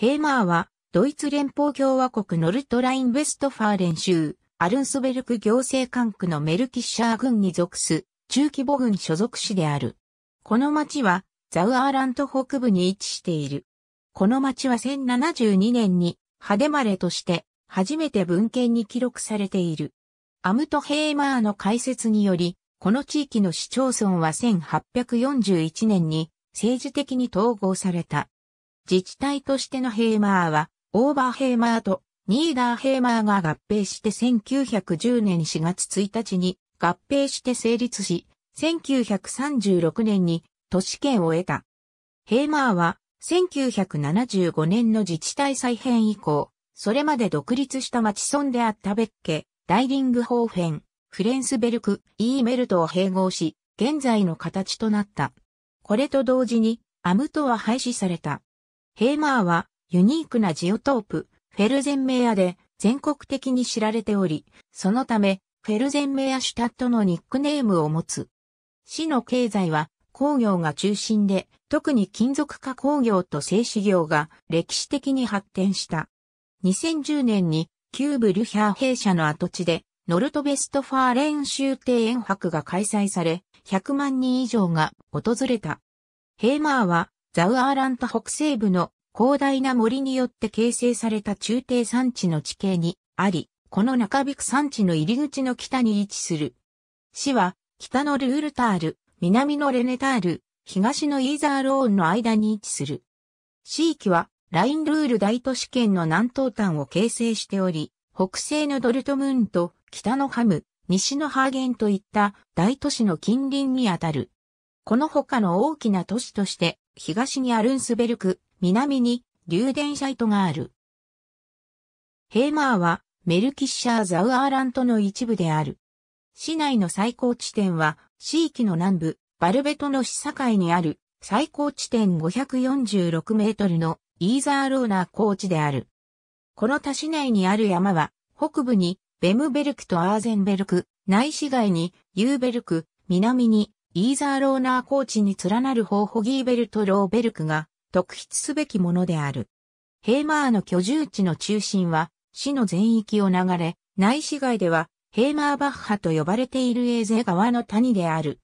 ヘーマーは、ドイツ連邦共和国ノルトライン・ウェストファーレン州、アルンスベルク行政管区のメルキッシャー軍に属す、中規模軍所属市である。この町は、ザウアーラント北部に位置している。この町は1072年に、ハデマレとして、初めて文献に記録されている。アムト・ヘーマーの解説により、この地域の市町村は1841年に政治的に統合された。自治体としてのヘーマーは、オーバーヘーマーとニーダーヘーマーが合併して1910年4月1日に合併して成立し、1936年に都市圏を得た。ヘーマーは1975年の自治体再編以降、それまで独立した町村であったベッケ、ダイリングホーフェン、フレンスベルク、イーメルトを併合し、現在の形となった。これと同時に、アムトは廃止された。ヘイマーはユニークなジオトープ、フェルゼンメアで全国的に知られており、そのため、フェルゼンメアシュタットのニックネームを持つ。市の経済は工業が中心で、特に金属加工業と製紙業が歴史的に発展した。2010年にキューブリュヒャー兵舎の跡地でノルトベストファーレン州庭園博が開催され、100万人以上が訪れた。ヘイマーはザウアーラント北西部の広大な森によって形成された中低山地の地形にあり、この中引く山地の入り口の北に位置する。市は、北のルールタール、南のレネタール、東のイーザーローンの間に位置する。市域は、ラインルール大都市圏の南東端を形成しており、北西のドルトムーンと北のハム、西のハーゲンといった大都市の近隣にあたる。この他の大きな都市として、東にアルンスベルク、南にリューデンシャイトがある。ヘーマーはメルキッシャーザウアーラントの一部である。市内の最高地点は、地域の南部、バルベトの市境にある、最高地点546メートルのイーザーローナー高地である。この他市内にある山は、北部にベムベルクとアーゼンベルク、内市街にユーベルク、南にイーザーローナー高地に連なる方ホギーベルト・ローベルクが特筆すべきものである。ヘーマーの居住地の中心は市の全域を流れ、内市街ではヘーマーバッハと呼ばれているエーゼ川の谷である。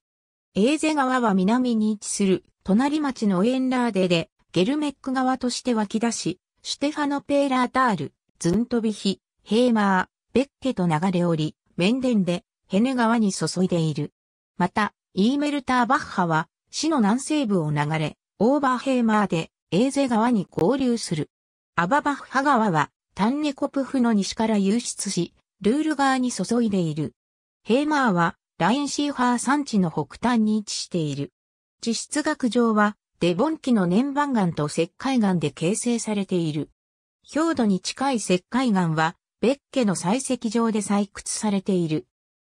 エーゼ川は南に位置する隣町のエンラーデでゲルメック川として湧き出し、シュテファノ・ペーラータール、ズントビヒ、ヘーマー、ベッケと流れおり、メンデンでヘネ川に注いでいる。また、イーメルターバッハは、市の南西部を流れ、オーバーヘーマーで、エーゼ川に合流する。アババッハ川は、タンネコプフの西から流出し、ルール川に注いでいる。ヘーマーは、ラインシーファー山地の北端に位置している。地質学上は、デボン紀の年番岩と石灰岩で形成されている。表土に近い石灰岩は、ベッケの採石場で採掘されている。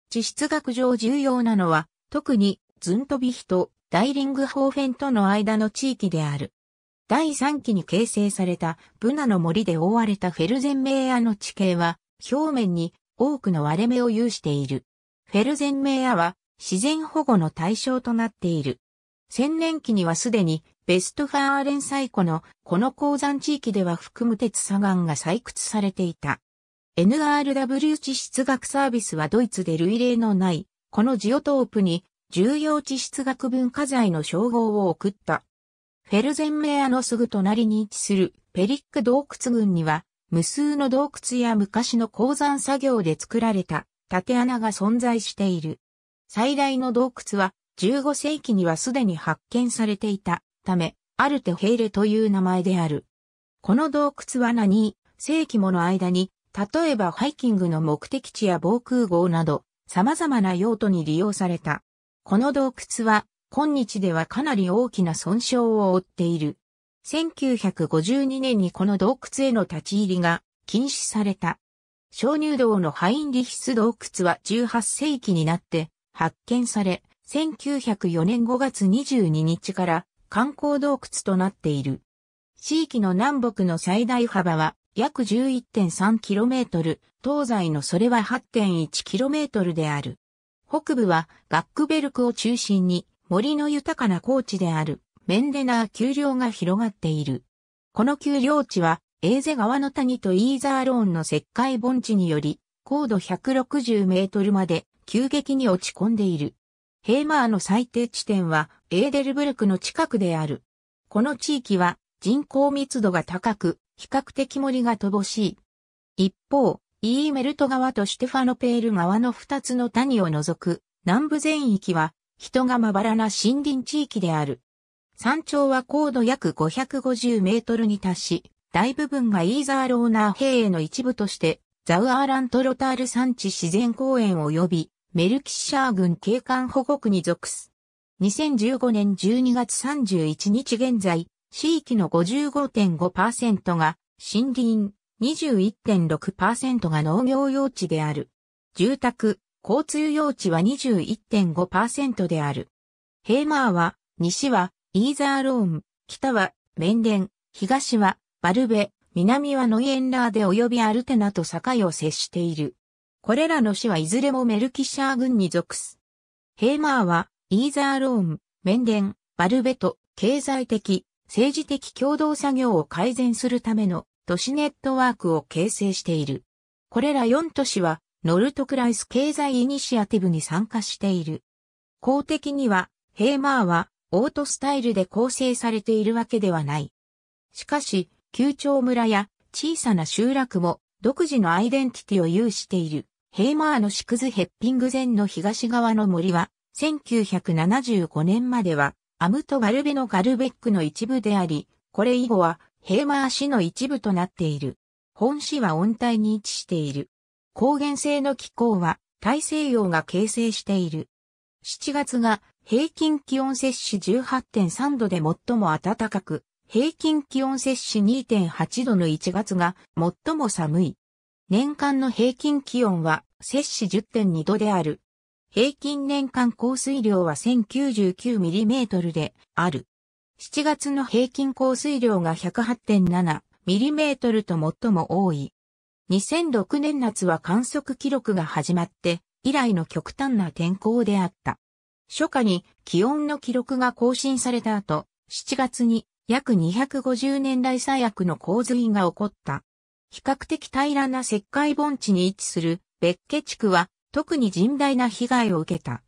地質学上重要なのは、特にズントビヒとダイリングホーフェンとの間の地域である。第3期に形成されたブナの森で覆われたフェルゼンメイアの地形は表面に多くの割れ目を有している。フェルゼンメイアは自然保護の対象となっている。千年期にはすでにベストファーレン最古のこの鉱山地域では含む鉄砂岩が採掘されていた。NRW 地質学サービスはドイツで類例のないこのジオトープに重要地質学文化財の称号を送った。フェルゼンメアのすぐ隣に位置するペリック洞窟群には無数の洞窟や昔の鉱山作業で作られた縦穴が存在している。最大の洞窟は15世紀にはすでに発見されていたため、アルテヘイレという名前である。この洞窟は何世紀もの間に、例えばハイキングの目的地や防空壕など、様々な用途に利用された。この洞窟は、今日ではかなり大きな損傷を負っている。1952年にこの洞窟への立ち入りが禁止された。鍾乳洞のハインリヒス洞窟は18世紀になって発見され、1904年5月22日から観光洞窟となっている。地域の南北の最大幅は約 11.3km、東西のそれは 8.1km である。北部はガックベルクを中心に森の豊かな高地であるメンデナー丘陵が広がっている。この丘陵地はエーゼ川の谷とイーザーローンの石灰盆地により高度160メートルまで急激に落ち込んでいる。ヘーマーの最低地点はエーデルブルクの近くである。この地域は人口密度が高く比較的森が乏しい。一方、イーメルト川とシュテファノペール川の二つの谷を除く南部全域は人がまばらな森林地域である。山頂は高度約550メートルに達し、大部分がイーザーローナー平野の一部として、ザウアーラントロタール山地自然公園及び、メルキッシャー郡景観保護区に属す。2015年12月31日現在、地域の55.5%が森林、21.6%が農業用地である。住宅、交通用地は21.5%である。ヘーマーは、西は、イーザーローン、北は、メンデン、東は、バルベ、南はノイエンラーで及びアルテナと境を接している。これらの市はいずれもメルキシャー郡に属す。ヘーマーは、イーザーローン、メンデン、バルベと、経済的、政治的共同作業を改善するための都市ネットワークを形成している。これら4都市は、ノルトクライス経済イニシアティブに参加している。公的には、ヘーマーは、オートスタイルで構成されているわけではない。しかし、旧町村や小さな集落も独自のアイデンティティを有している。ヘーマーのシクズヘッピング前の東側の森は、1975年までは、アムとガルベのガルベックの一部であり、これ以後は、ヘーマー市の一部となっている。本市は温帯に位置している。高原性の気候は大西洋が形成している。7月が平均気温摂氏18.3度で最も暖かく、平均気温摂氏2.8度の1月が最も寒い。年間の平均気温は摂氏10.2度である。平均年間降水量は1099ミリメートルである。7月の平均降水量が1 0 8 7トルと最も多い。2006年夏は観測記録が始まって以来の極端な天候であった。初夏に気温の記録が更新された後、7月に約250年来最悪の洪水が起こった。比較的平らな石灰盆地に位置する別家地区は特に甚大な被害を受けた。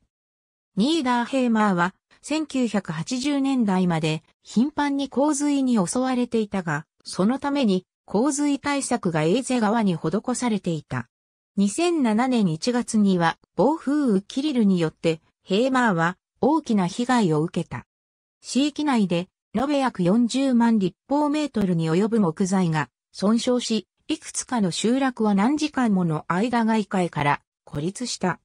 ニーダーヘイマーは1980年代まで頻繁に洪水に襲われていたが、そのために洪水対策がエーゼ川に施されていた。2007年1月には暴風雨キリルによってヘーマーは大きな被害を受けた。地域内で延べ約40万立方メートルに及ぶ木材が損傷し、いくつかの集落は何時間もの間外界から孤立した。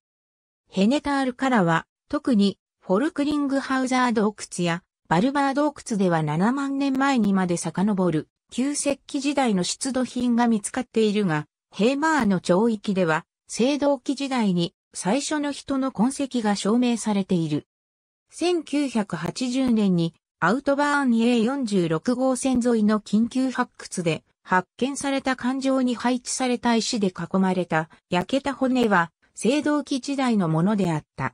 ヘネタールからは特にフォルクリングハウザー洞窟やバルバー洞窟では7万年前にまで遡る旧石器時代の出土品が見つかっているが、ヘーマーの町域では青銅器時代に最初の人の痕跡が証明されている。1980年にアウトバーン A46 号線沿いの緊急発掘で発見された環状に配置された石で囲まれた焼けた骨は青銅器時代のものであった。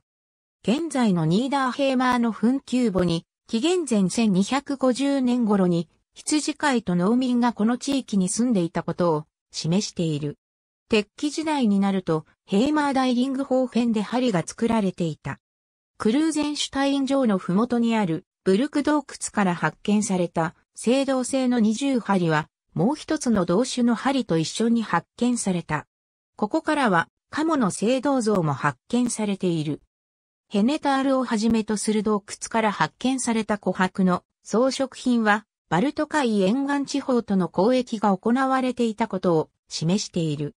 現在のニーダーヘーマーの墳丘墓に、紀元前1250年頃に、羊飼いと農民がこの地域に住んでいたことを示している。鉄器時代になると、ヘーマーダイリング方編で針が作られていた。クルーゼンシュタイン城の麓にあるブルク洞窟から発見された青銅製の二重針は、もう一つの銅種の針と一緒に発見された。ここからは、カモの青銅像も発見されている。ヘネタールをはじめとする洞窟から発見された琥珀の装飾品は、バルト海沿岸地方との交易が行われていたことを示している。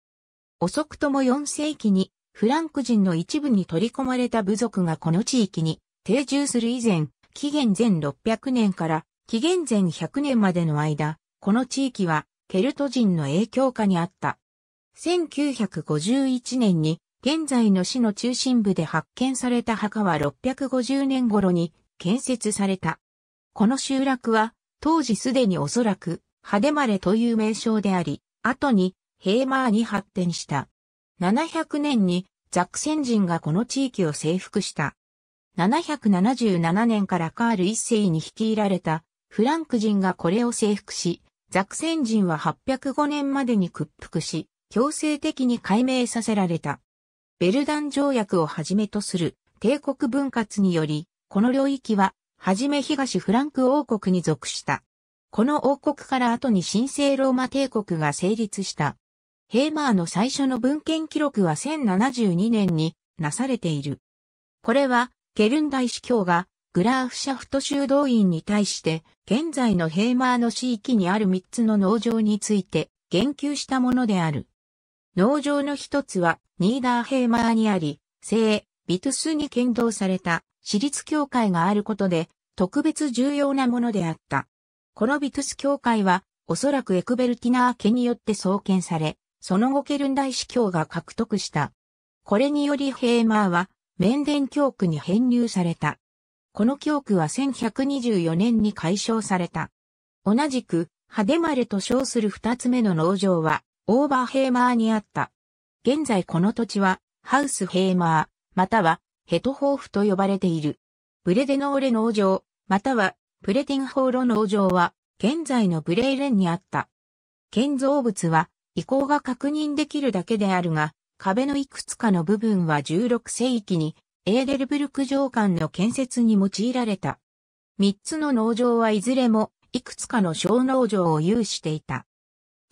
遅くとも4世紀にフランク人の一部に取り込まれた部族がこの地域に定住する以前、紀元前600年から紀元前100年までの間、この地域はケルト人の影響下にあった。1951年に現在の市の中心部で発見された墓は650年頃に建設された。この集落は当時すでにおそらくハデマレという名称であり、後にヘーマーに発展した。700年にザクセン人がこの地域を征服した。777年からカール一世に率いられたフランク人がこれを征服し、ザクセン人は805年までに屈服し、強制的に解明させられた。ベルダン条約をはじめとする帝国分割により、この領域は、はじめ東フランク王国に属した。この王国から後に神聖ローマ帝国が成立した。ヘーマーの最初の文献記録は1072年になされている。これは、ケルン大司教がグラーフシャフト修道院に対して、現在のヘーマーの地域にある3つの農場について言及したものである。農場の一つはニーダーヘーマーにあり、聖、ビトゥスに剣道された私立教会があることで特別重要なものであった。このビトゥス教会はおそらくエクベルティナー家によって創建され、その後ケルン大司教が獲得した。これによりヘーマーはメンデン教区に編入された。この教区は1124年に解消された。同じく、ハデマレと称する二つ目の農場は、オーバーヘーマーにあった。現在この土地は、ハウスヘーマー、または、ヘトホーフと呼ばれている。ブレデノーレ農場、または、プレティンホーロ農場は、現在のブレイレンにあった。建造物は、遺構が確認できるだけであるが、壁のいくつかの部分は16世紀に、エーデルブルク城間の建設に用いられた。3つの農場はいずれも、いくつかの小農場を有していた。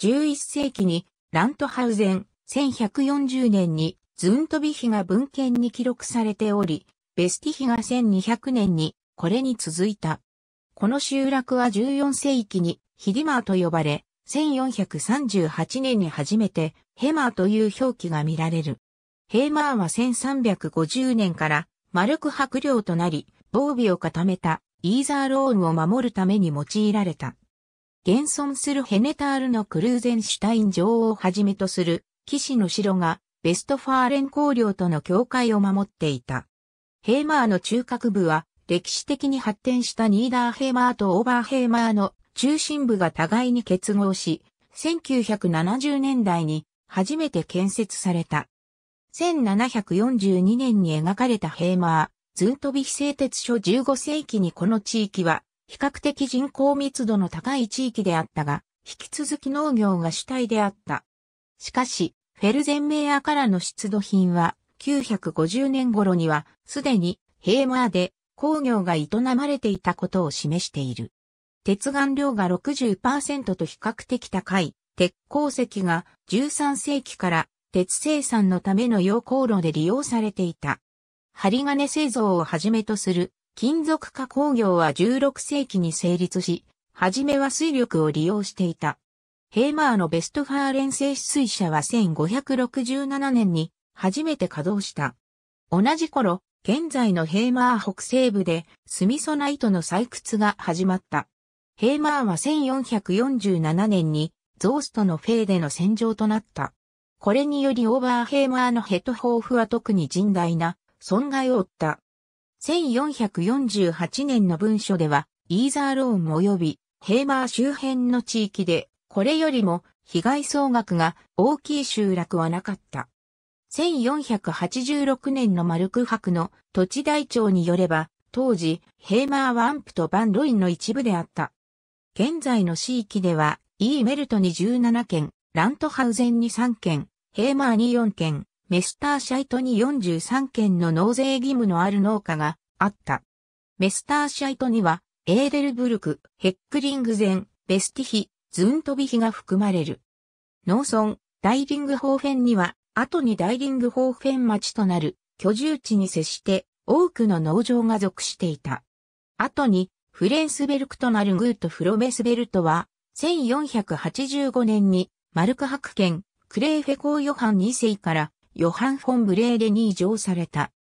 11世紀にラントハウゼン、1140年にズントビヒが文献に記録されており、ベスティヒが1200年にこれに続いた。この集落は14世紀にヒディマーと呼ばれ、1438年に初めてヘマーという表記が見られる。ヘーマーは1350年からマルク伯領となり、防備を固めたイーザーローンを守るために用いられた。現存するヘネタールのクルーゼンシュタイン城をはじめとする騎士の城がベストファーレン公領との境界を守っていた。ヘーマーの中核部は歴史的に発展したニーダーヘーマーとオーバーヘーマーの中心部が互いに結合し、1970年代に初めて建設された。1742年に描かれたヘーマー、ズートビヒ製鉄所15世紀にこの地域は比較的人口密度の高い地域であったが、引き続き農業が主体であった。しかし、フェルゼンメーヤからの出土品は、950年頃には、すでに、ヘーマーで工業が営まれていたことを示している。鉄岩量が60%と比較的高い、鉄鉱石が13世紀から鉄生産のための溶鉱炉で利用されていた。針金製造をはじめとする金属加工業は16世紀に成立し、はじめは水力を利用していた。ヘーマーのベストファーレン製止水車は1567年に初めて稼働した。同じ頃、現在のヘーマー北西部でスミソナイトの採掘が始まった。ヘーマーは1447年にゾーストのフェーでの戦場となった。これによりオーバーヘーマーのヘトホーフは特に甚大な損害を負った。1448年の文書では、イーザーローン及びヘーマー周辺の地域で、これよりも被害総額が大きい集落はなかった。1486年のマルク博の土地台帳によれば、当時、ヘーマーはアンプとバンロインの一部であった。現在の地域では、イーメルトに17件、ラントハウゼンに3件、ヘーマーに4件、メスターシャイトに43件の納税義務のある農家があった。メスターシャイトには、エーデルブルク、ヘックリングゼン、ベスティヒ、ズントビヒが含まれる。農村、ダイリングホーフェンには、後にダイリングホーフェン町となる居住地に接して多くの農場が属していた。後にフレンスベルクとなるグート・フロベスベルトは、1485年にマルクケン、クレーフェ公ヨハン2世からヨハン・フォン・ブレーデに移譲された。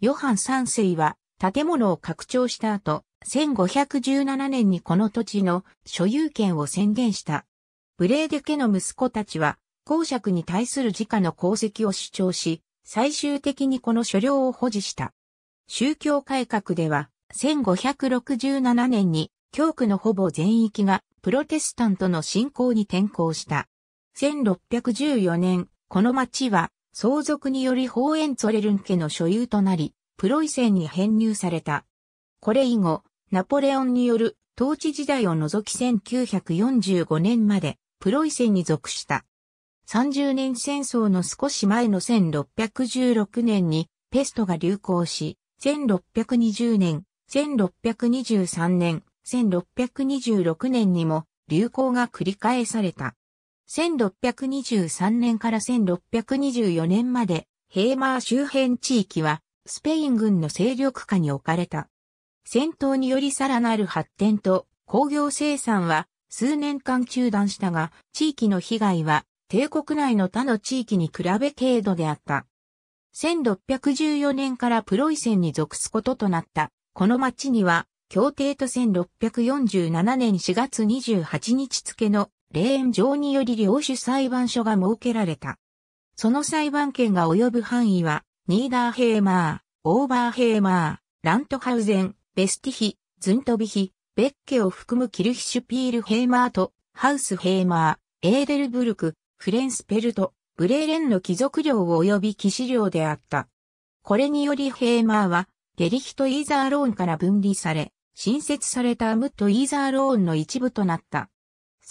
ヨハン三世は建物を拡張した後、1517年にこの土地の所有権を宣言した。ブレーデ家の息子たちは、公爵に対する自家の功績を主張し、最終的にこの所領を保持した。宗教改革では、1567年に教区のほぼ全域がプロテスタントの信仰に転向した。1614年、この町は相続によりホーエンツォレルン家の所有となり、プロイセンに編入された。これ以後、ナポレオンによる統治時代を除き1945年までプロイセンに属した。30年戦争の少し前の1616年にペストが流行し、1620年、1623年、1626年にも流行が繰り返された。1623年から1624年まで、ヘーマー周辺地域は、スペイン軍の勢力下に置かれた。戦闘によりさらなる発展と工業生産は数年間中断したが、地域の被害は帝国内の他の地域に比べ軽度であった。1614年からプロイセンに属すこととなった。この町には、協定と1647年4月28日付の霊園上により領主裁判所が設けられた。その裁判権が及ぶ範囲は、ニーダーヘーマー、オーバーヘーマー、ラントハウゼン、ベスティヒ、ズントビヒ、ベッケを含むキルヒシュピールヘーマーと、ハウスヘーマー、エーデルブルク、フレンスペルト、ブレーレンの貴族領及び騎士領であった。これによりヘーマーは、ゲリヒとイーザーローンから分離され、新設されたアムットイーザーローンの一部となった。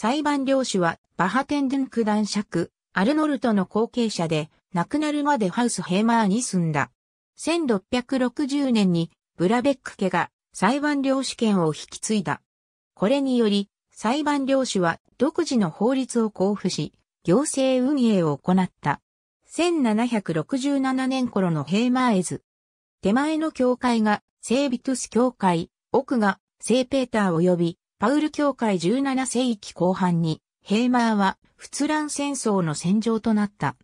裁判領主はバハテンドゥンク男爵、アルノルトの後継者で、亡くなるまでハウスヘーマーに住んだ。1660年にブラベック家が裁判領主権を引き継いだ。これにより、裁判領主は独自の法律を交付し、行政運営を行った。1767年頃のヘーマーエズ。手前の教会がセービトゥス教会、奥がセーペーター及びパウル教会17世紀後半に、ヘーマーは、仏乱戦争の戦場となった。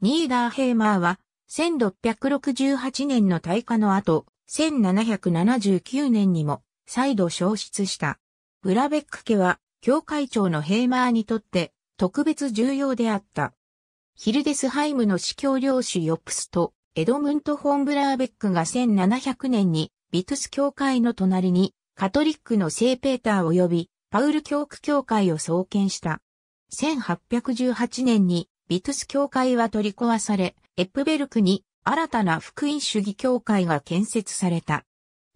ニーダー・ヘーマーは、1668年の大火の後、1779年にも、再度消失した。ブラベック家は、教会長のヘーマーにとって、特別重要であった。ヒルデスハイムの司教領主ヨプスと、エドムント・ホン・ブラーベックが1700年に、ビトゥス教会の隣にカトリックの聖ペーター及びパウル教区教会を創建した。1818年にビトゥス教会は取り壊され、エップベルクに新たな福音主義教会が建設された。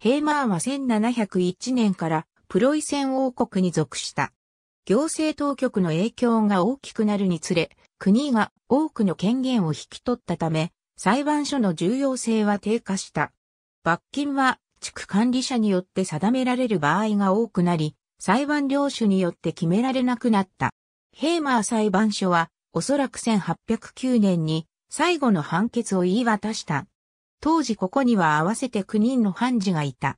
ヘーマーは1701年からプロイセン王国に属した。行政当局の影響が大きくなるにつれ、国が多くの権限を引き取ったため、裁判所の重要性は低下した。罰金は地区管理者によって定められる場合が多くなり、裁判領主によって決められなくなった。ヘーマー裁判所は、おそらく1809年に最後の判決を言い渡した。当時ここには合わせて9人の判事がいた。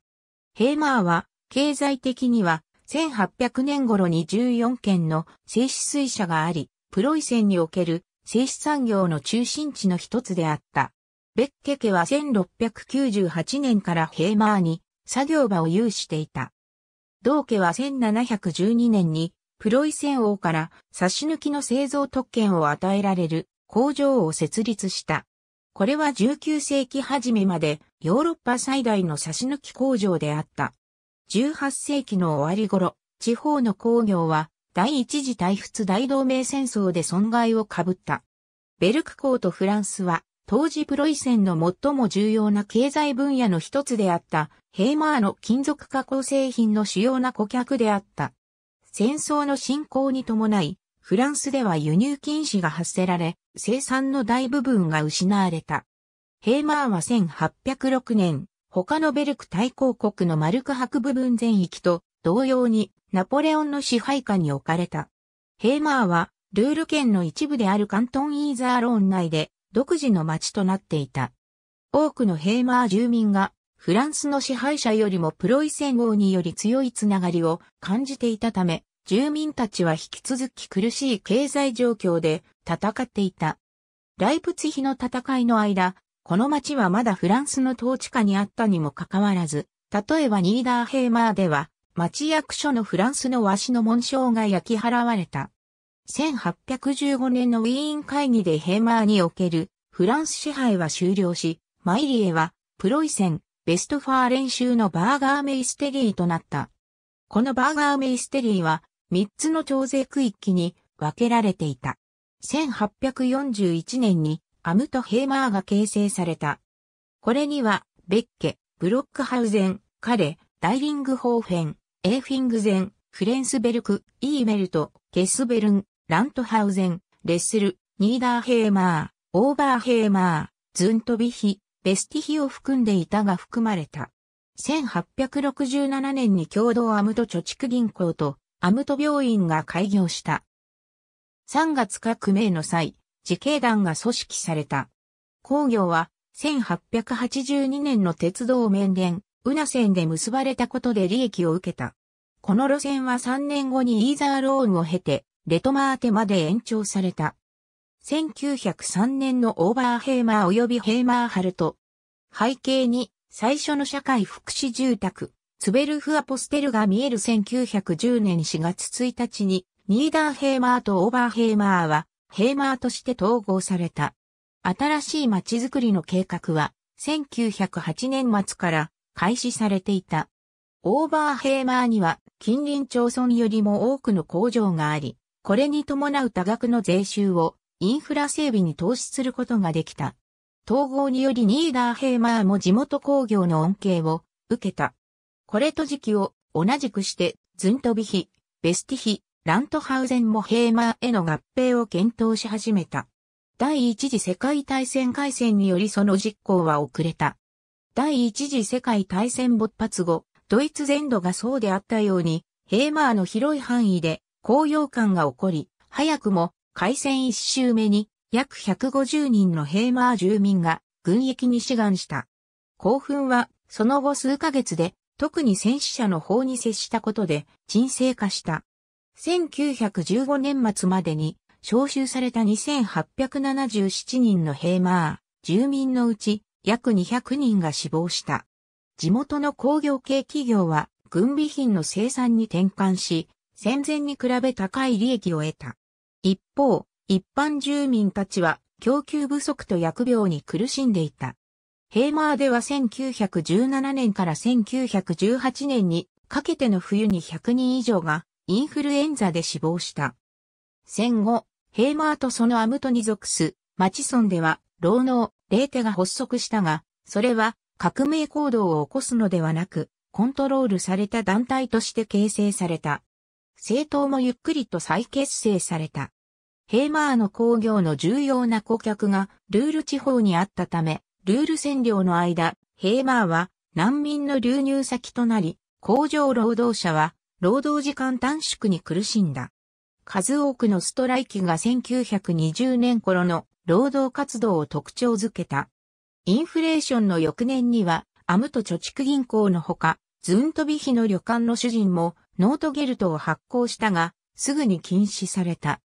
ヘーマーは、経済的には、1800年頃に14件の製紙水車があり、プロイセンにおける製紙産業の中心地の一つであった。ベッケ家は1698年からヘーマーに作業場を有していた。同家は1712年にプロイセン王から差し抜きの製造特権を与えられる工場を設立した。これは19世紀初めまでヨーロッパ最大の差し抜き工場であった。18世紀の終わり頃、地方の工業は第一次大仏大同盟戦争で損害をかぶった。ベルク港とフランスは当時プロイセンの最も重要な経済分野の一つであった、ヘーマーの金属加工製品の主要な顧客であった。戦争の進行に伴い、フランスでは輸入禁止が発せられ、生産の大部分が失われた。ヘーマーは1806年、他のベルク大公国のマルク博部分全域と同様にナポレオンの支配下に置かれた。ヘーマーはルール圏の一部であるカントン・イーザーローン内で独自の町となっていた。多くのヘーマー住民がフランスの支配者よりもプロイセン王により強いつながりを感じていたため、住民たちは引き続き苦しい経済状況で戦っていた。ライプツヒの戦いの間、この町はまだフランスの統治下にあったにもかかわらず、例えばニーダーヘーマーでは、町役所のフランスの和紙の紋章が焼き払われた。1815年のウィーン会議でヘーマーにおけるフランス支配は終了し、マイリエはプロイセン、ベストファー練習のバーガーメイステリーとなった。このバーガーメイステリーは3つの徴税区域に分けられていた。1841年にアムとヘーマーが形成された。これには、ベッケ、ブロックハウゼン、カレ、ダイリングホーフェン、エーフィングゼン、フレンスベルク、イーメルト、ケスベルン、ラントハウゼン、レッスル、ニーダーヘーマー、オーバーヘーマー、ズントビヒ、ベスティヒを含んでいたが含まれた。1867年に共同アムト貯蓄銀行とアムト病院が開業した。3月革命の際、自警団が組織された。工業は1882年の鉄道面連、ウナ線で結ばれたことで利益を受けた。この路線は3年後にイーザーローンを経て、レトマーテまで延長された。1903年のオーバーヘイマー及びヘイマーハルト。背景に最初の社会福祉住宅、ツベルフアポステルが見える1910年4月1日に、ニーダーヘイマーとオーバーヘイマーは、ヘイマーとして統合された。新しい街づくりの計画は、1908年末から開始されていた。オーバーヘイマーには近隣町村よりも多くの工場があり、これに伴う多額の税収をインフラ整備に投資することができた。統合によりニーダーヘイマーも地元工業の恩恵を受けた。これと時期を同じくしてズントビヒ、ベスティヒ、ラントハウゼンもヘイマーへの合併を検討し始めた。第一次世界大戦開戦によりその実行は遅れた。第一次世界大戦勃発後、ドイツ全土がそうであったように、ヘーマーの広い範囲で高揚感が起こり、早くも開戦一周目に約150人のヘーマー住民が軍役に志願した。興奮はその後数ヶ月で特に戦死者の方に接したことで沈静化した。1915年末までに招集された2877人のヘーマー、住民のうち約200人が死亡した。地元の工業系企業は軍備品の生産に転換し、戦前に比べ高い利益を得た。一方、一般住民たちは供給不足と薬病に苦しんでいた。ヘイマーでは1917年から1918年にかけての冬に100人以上がインフルエンザで死亡した。戦後、ヘイマーとそのアムトに属すマチソンでは労農、レーテが発足したが、それは革命行動を起こすのではなく、コントロールされた団体として形成された。政党もゆっくりと再結成された。ヘーマーの工業の重要な顧客がルール地方にあったため、ルール占領の間、ヘーマーは難民の流入先となり、工場労働者は労働時間短縮に苦しんだ。数多くのストライキが1920年頃の労働活動を特徴づけた。インフレーションの翌年には、アムト貯蓄銀行のほか、ズントビヒの旅館の主人もノートゲルトを発行したが、すぐに禁止された。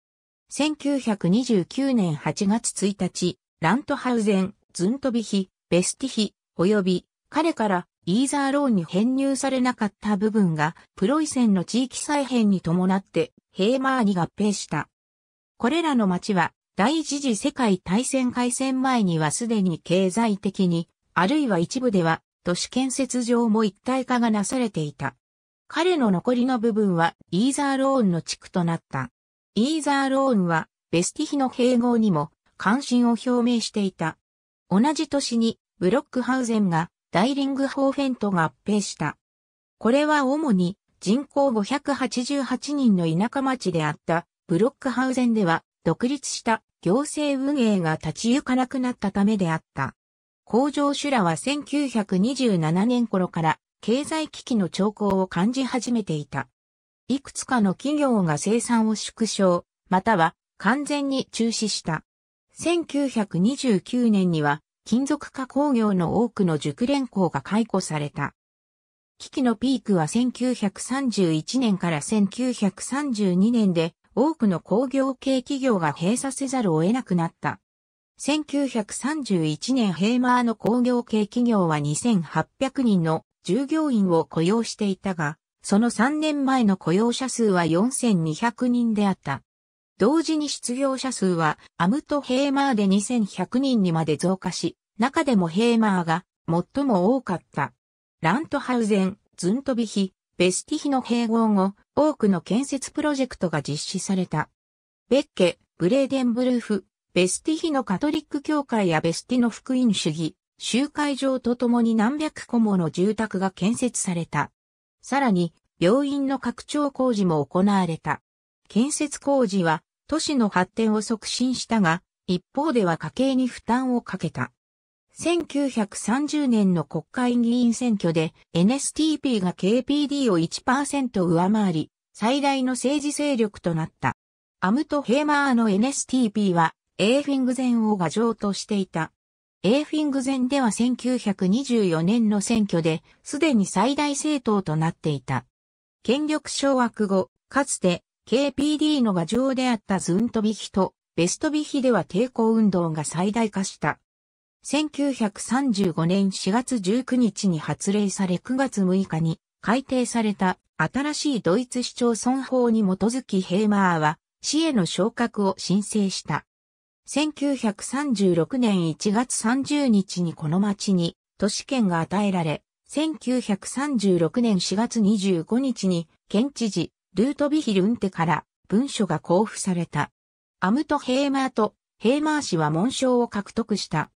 1929年8月1日、ラントハウゼン、ズントビヒ、ベスティヒ、及び彼からイーザーローンに編入されなかった部分がプロイセンの地域再編に伴ってヘーマーに合併した。これらの町は第一次世界大戦開戦前にはすでに経済的に、あるいは一部では都市建設上も一体化がなされていた。彼の残りの部分はイーザーローンの地区となった。イーザーローンはベスティヒの併合にも関心を表明していた。同じ年にブロックハウゼンがダイリングホーフェントが合併した。これは主に人口588人の田舎町であったブロックハウゼンでは独立した行政運営が立ち行かなくなったためであった。工場主らは1927年頃から経済危機の兆候を感じ始めていた。いくつかの企業が生産を縮小、または完全に中止した。1929年には金属加工業の多くの熟練工が解雇された。危機のピークは1931年から1932年で多くの工業系企業が閉鎖せざるを得なくなった。1931年ヘイマーの工業系企業は2800人の従業員を雇用していたが、その3年前の雇用者数は4200人であった。同時に失業者数はアムとヘーマーで2100人にまで増加し、中でもヘーマーが最も多かった。ラントハウゼン、ズントビヒ、ベスティヒの併合後、多くの建設プロジェクトが実施された。ベッケ、ブレーデンブルーフ、ベスティヒのカトリック教会やベスティの福音主義、集会場とともに何百個もの住宅が建設された。さらに、病院の拡張工事も行われた。建設工事は、都市の発展を促進したが、一方では家計に負担をかけた。1930年の国会議員選挙で NSTP が KPD を1%上回り、最大の政治勢力となった。アムト・ヘーマーの NSTP はエーフィングゼンを画城としていた。エーフィングゼンでは1924年の選挙で、すでに最大政党となっていた。権力掌握後、かつて KPD の牙城であったズントビヒとベストビヒでは抵抗運動が最大化した。1935年4月19日に発令され9月6日に改定された新しいドイツ市町村法に基づきヘイマーは市への昇格を申請した。1936年1月30日にこの町に都市圏が与えられ、1936年4月25日に県知事ルートビヒルンテから文書が交付された。アムト・ヘーマーとヘーマー氏は紋章を獲得した。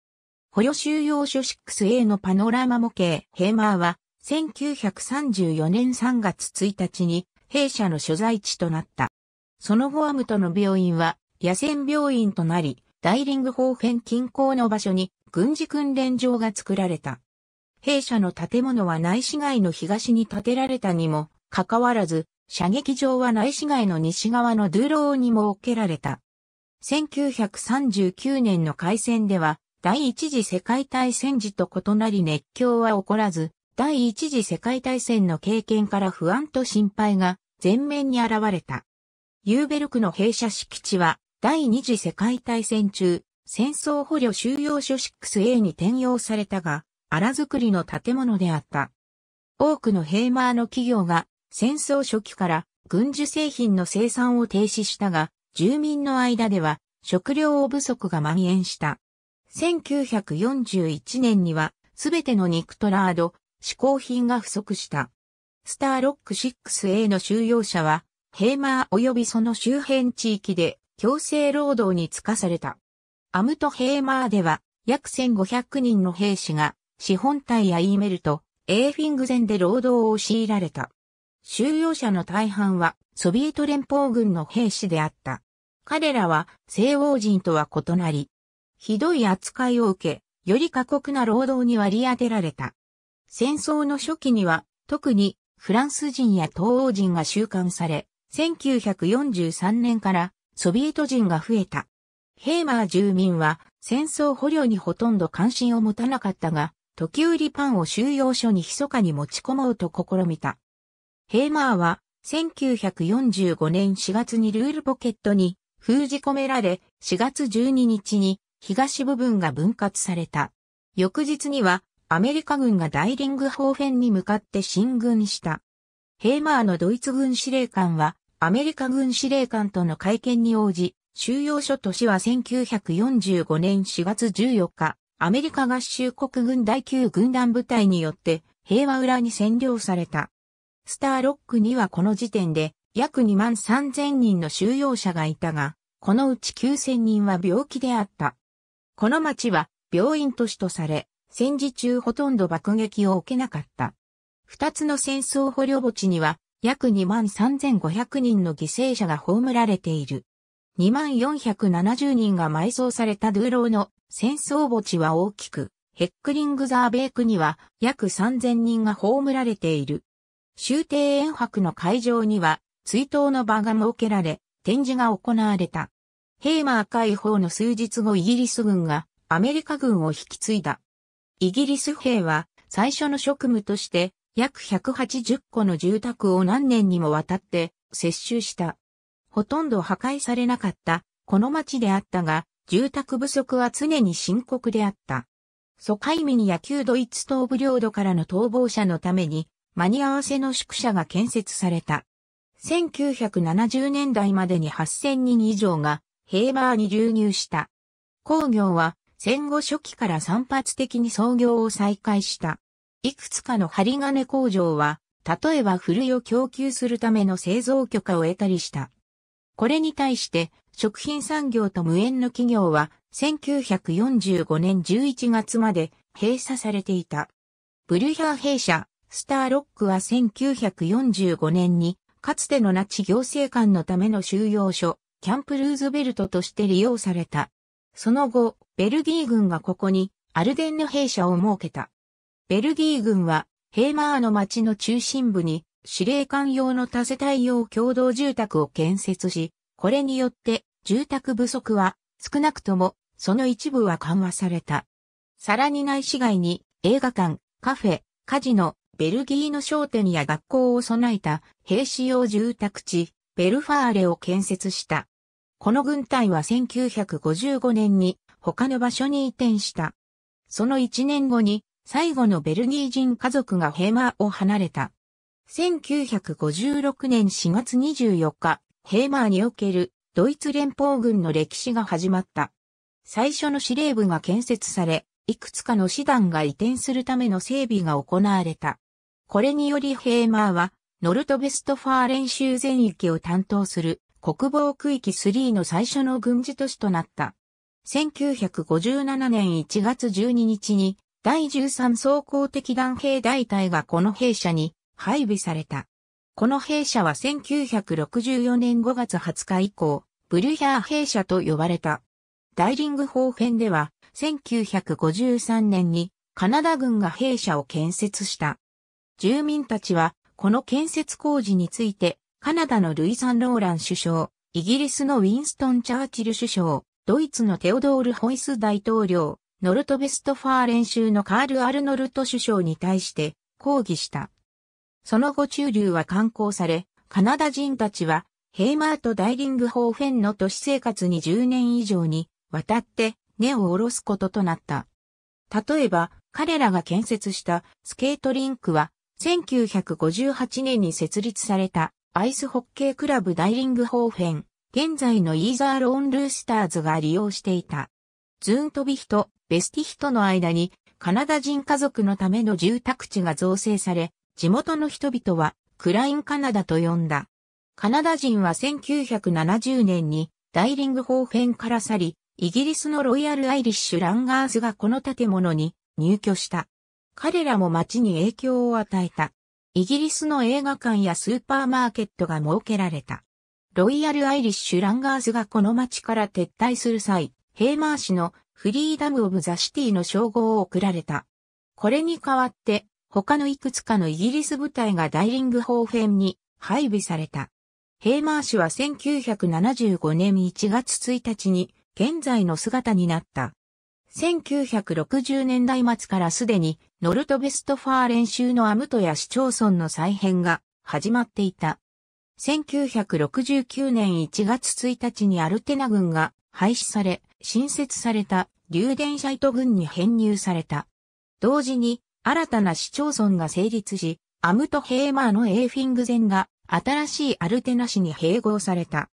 保養収容所 6A のパノラマ模型ヘーマーは1934年3月1日に弊社の所在地となった。その後アムトの病院は野戦病院となり、ダイリング方辺近郊の場所に軍事訓練場が作られた。弊社の建物は内市街の東に建てられたにもかかわらず、射撃場は内市街の西側のドゥローにも設けられた。1939年の開戦では、第一次世界大戦時と異なり熱狂は起こらず、第一次世界大戦の経験から不安と心配が全面に現れた。ユーベルクの弊社敷地は第二次世界大戦中、戦争捕虜収容所 6A に転用されたが、荒作りの建物であった。多くのヘーマーの企業が戦争初期から軍需製品の生産を停止したが、住民の間では食料不足が蔓延した。1941年にはすべての肉トラード、嗜好品が不足した。スターロック 6A の収容者は、ヘーマー及びその周辺地域で強制労働につかされた。アムトヘーマーでは約1500人の兵士が資本体やイーメルとエーフィングゼンで労働を強いられた。収容者の大半はソビエト連邦軍の兵士であった。彼らは西欧人とは異なり、ひどい扱いを受け、より過酷な労働に割り当てられた。戦争の初期には、特にフランス人や東欧人が収監され、1943年からソビエト人が増えた。ヘーマー住民は戦争捕虜にほとんど関心を持たなかったが、時売パンを収容所に密かに持ち込もうと試みた。ヘーマーは1945年4月にルールポケットに封じ込められ、4月12日に東部分が分割された。翌日にはアメリカ軍がダイリング方ーンに向かって進軍した。ヘーマーのドイツ軍司令官はアメリカ軍司令官との会見に応じ、収容所都市は1945年4月14日、アメリカ合衆国軍第9軍団部隊によって平和裏に占領された。スターロックにはこの時点で約2万3000人の収容者がいたが、このうち9000人は病気であった。この町は病院都市とされ、戦時中ほとんど爆撃を受けなかった。二つの戦争捕虜墓地には約2万3500人の犠牲者が葬られている。2万470人が埋葬されたドゥーローの戦争墓地は大きく、ヘックリングザーベークには約3000人が葬られている。終庭園博の会場には追悼の場が設けられ、展示が行われた。ヘイマー解放の数日後イギリス軍がアメリカ軍を引き継いだ。イギリス兵は最初の職務として約180個の住宅を何年にもわたって接収した。ほとんど破壊されなかった、この町であったが、住宅不足は常に深刻であった。疎開民野球ドイツ東部領土からの逃亡者のために、間に合わせの宿舎が建設された。1970年代までに8000人以上がヘーバーに流入した。工業は戦後初期から散発的に操業を再開した。いくつかの針金工場は、例えば古いを供給するための製造許可を得たりした。これに対して、食品産業と無縁の企業は、1945年11月まで閉鎖されていた。ブリュヒャー弊社、スターロックは1945年に、かつてのナチ行政官のための収容所、キャンプルーズベルトとして利用された。その後、ベルギー軍がここにアルデンヌ兵舎を設けた。ベルギー軍は、ヘーマーの町の中心部に、司令官用の多世帯用共同住宅を建設し、これによって住宅不足は少なくともその一部は緩和された。さらに内市街に映画館、カフェ、カジノ、ベルギーの商店や学校を備えた兵士用住宅地、ベルファーレを建設した。この軍隊は1955年に他の場所に移転した。その1年後に最後のベルギー人家族がヘーマーを離れた。1956年4月24日、ヘーマーにおけるドイツ連邦軍の歴史が始まった。最初の司令部が建設され、いくつかの師団が移転するための整備が行われた。これによりヘーマーは、ノルトベストファー練習全域を担当する国防区域3の最初の軍事都市となった。1957年1月12日に第13装甲的弾兵大隊がこの兵舎に配備された。この兵舎は1964年5月20日以降、ブリュヒャー兵舎と呼ばれた。ダイリング方編では、1953年にカナダ軍が兵舎を建設した。住民たちは、この建設工事について、カナダのルイ・サンローラン首相、イギリスのウィンストン・チャーチル首相、ドイツのテオドール・ホイス大統領、ノルトベストファー練習のカール・アルノルト首相に対して抗議した。その後中流は観光され、カナダ人たちはヘイマート・ダイリング・ホーフェンの都市生活に10年以上にわたって根を下ろすこととなった。例えば、彼らが建設したスケートリンクは、1958年に設立されたアイスホッケークラブダイリングホーフェン、現在のイーザーローンルースターズが利用していた。ズーントビヒとベスティヒとの間にカナダ人家族のための住宅地が造成され、地元の人々はクラインカナダと呼んだ。カナダ人は1970年にダイリング方編から去り、イギリスのロイヤルアイリッシュランガーズがこの建物に入居した。彼らも街に影響を与えた。イギリスの映画館やスーパーマーケットが設けられた。ロイヤルアイリッシュランガーズがこの街から撤退する際、ヘイマー氏のフリーダム・オブ・ザ・シティの称号を贈られた。これに代わって、他のいくつかのイギリス部隊がダイリング・ホーフェンに配備された。ヘイマー氏は1975年1月1日に現在の姿になった。1960年代末からすでにノルトベストファー練習のアムトや市町村の再編が始まっていた。1969年1月1日にアルテナ軍が廃止され、新設された流電シャイト軍に編入された。同時に、新たな市町村が成立し、アムトヘーマーのエーフィングゼンが新しいアルテナ市に併合された。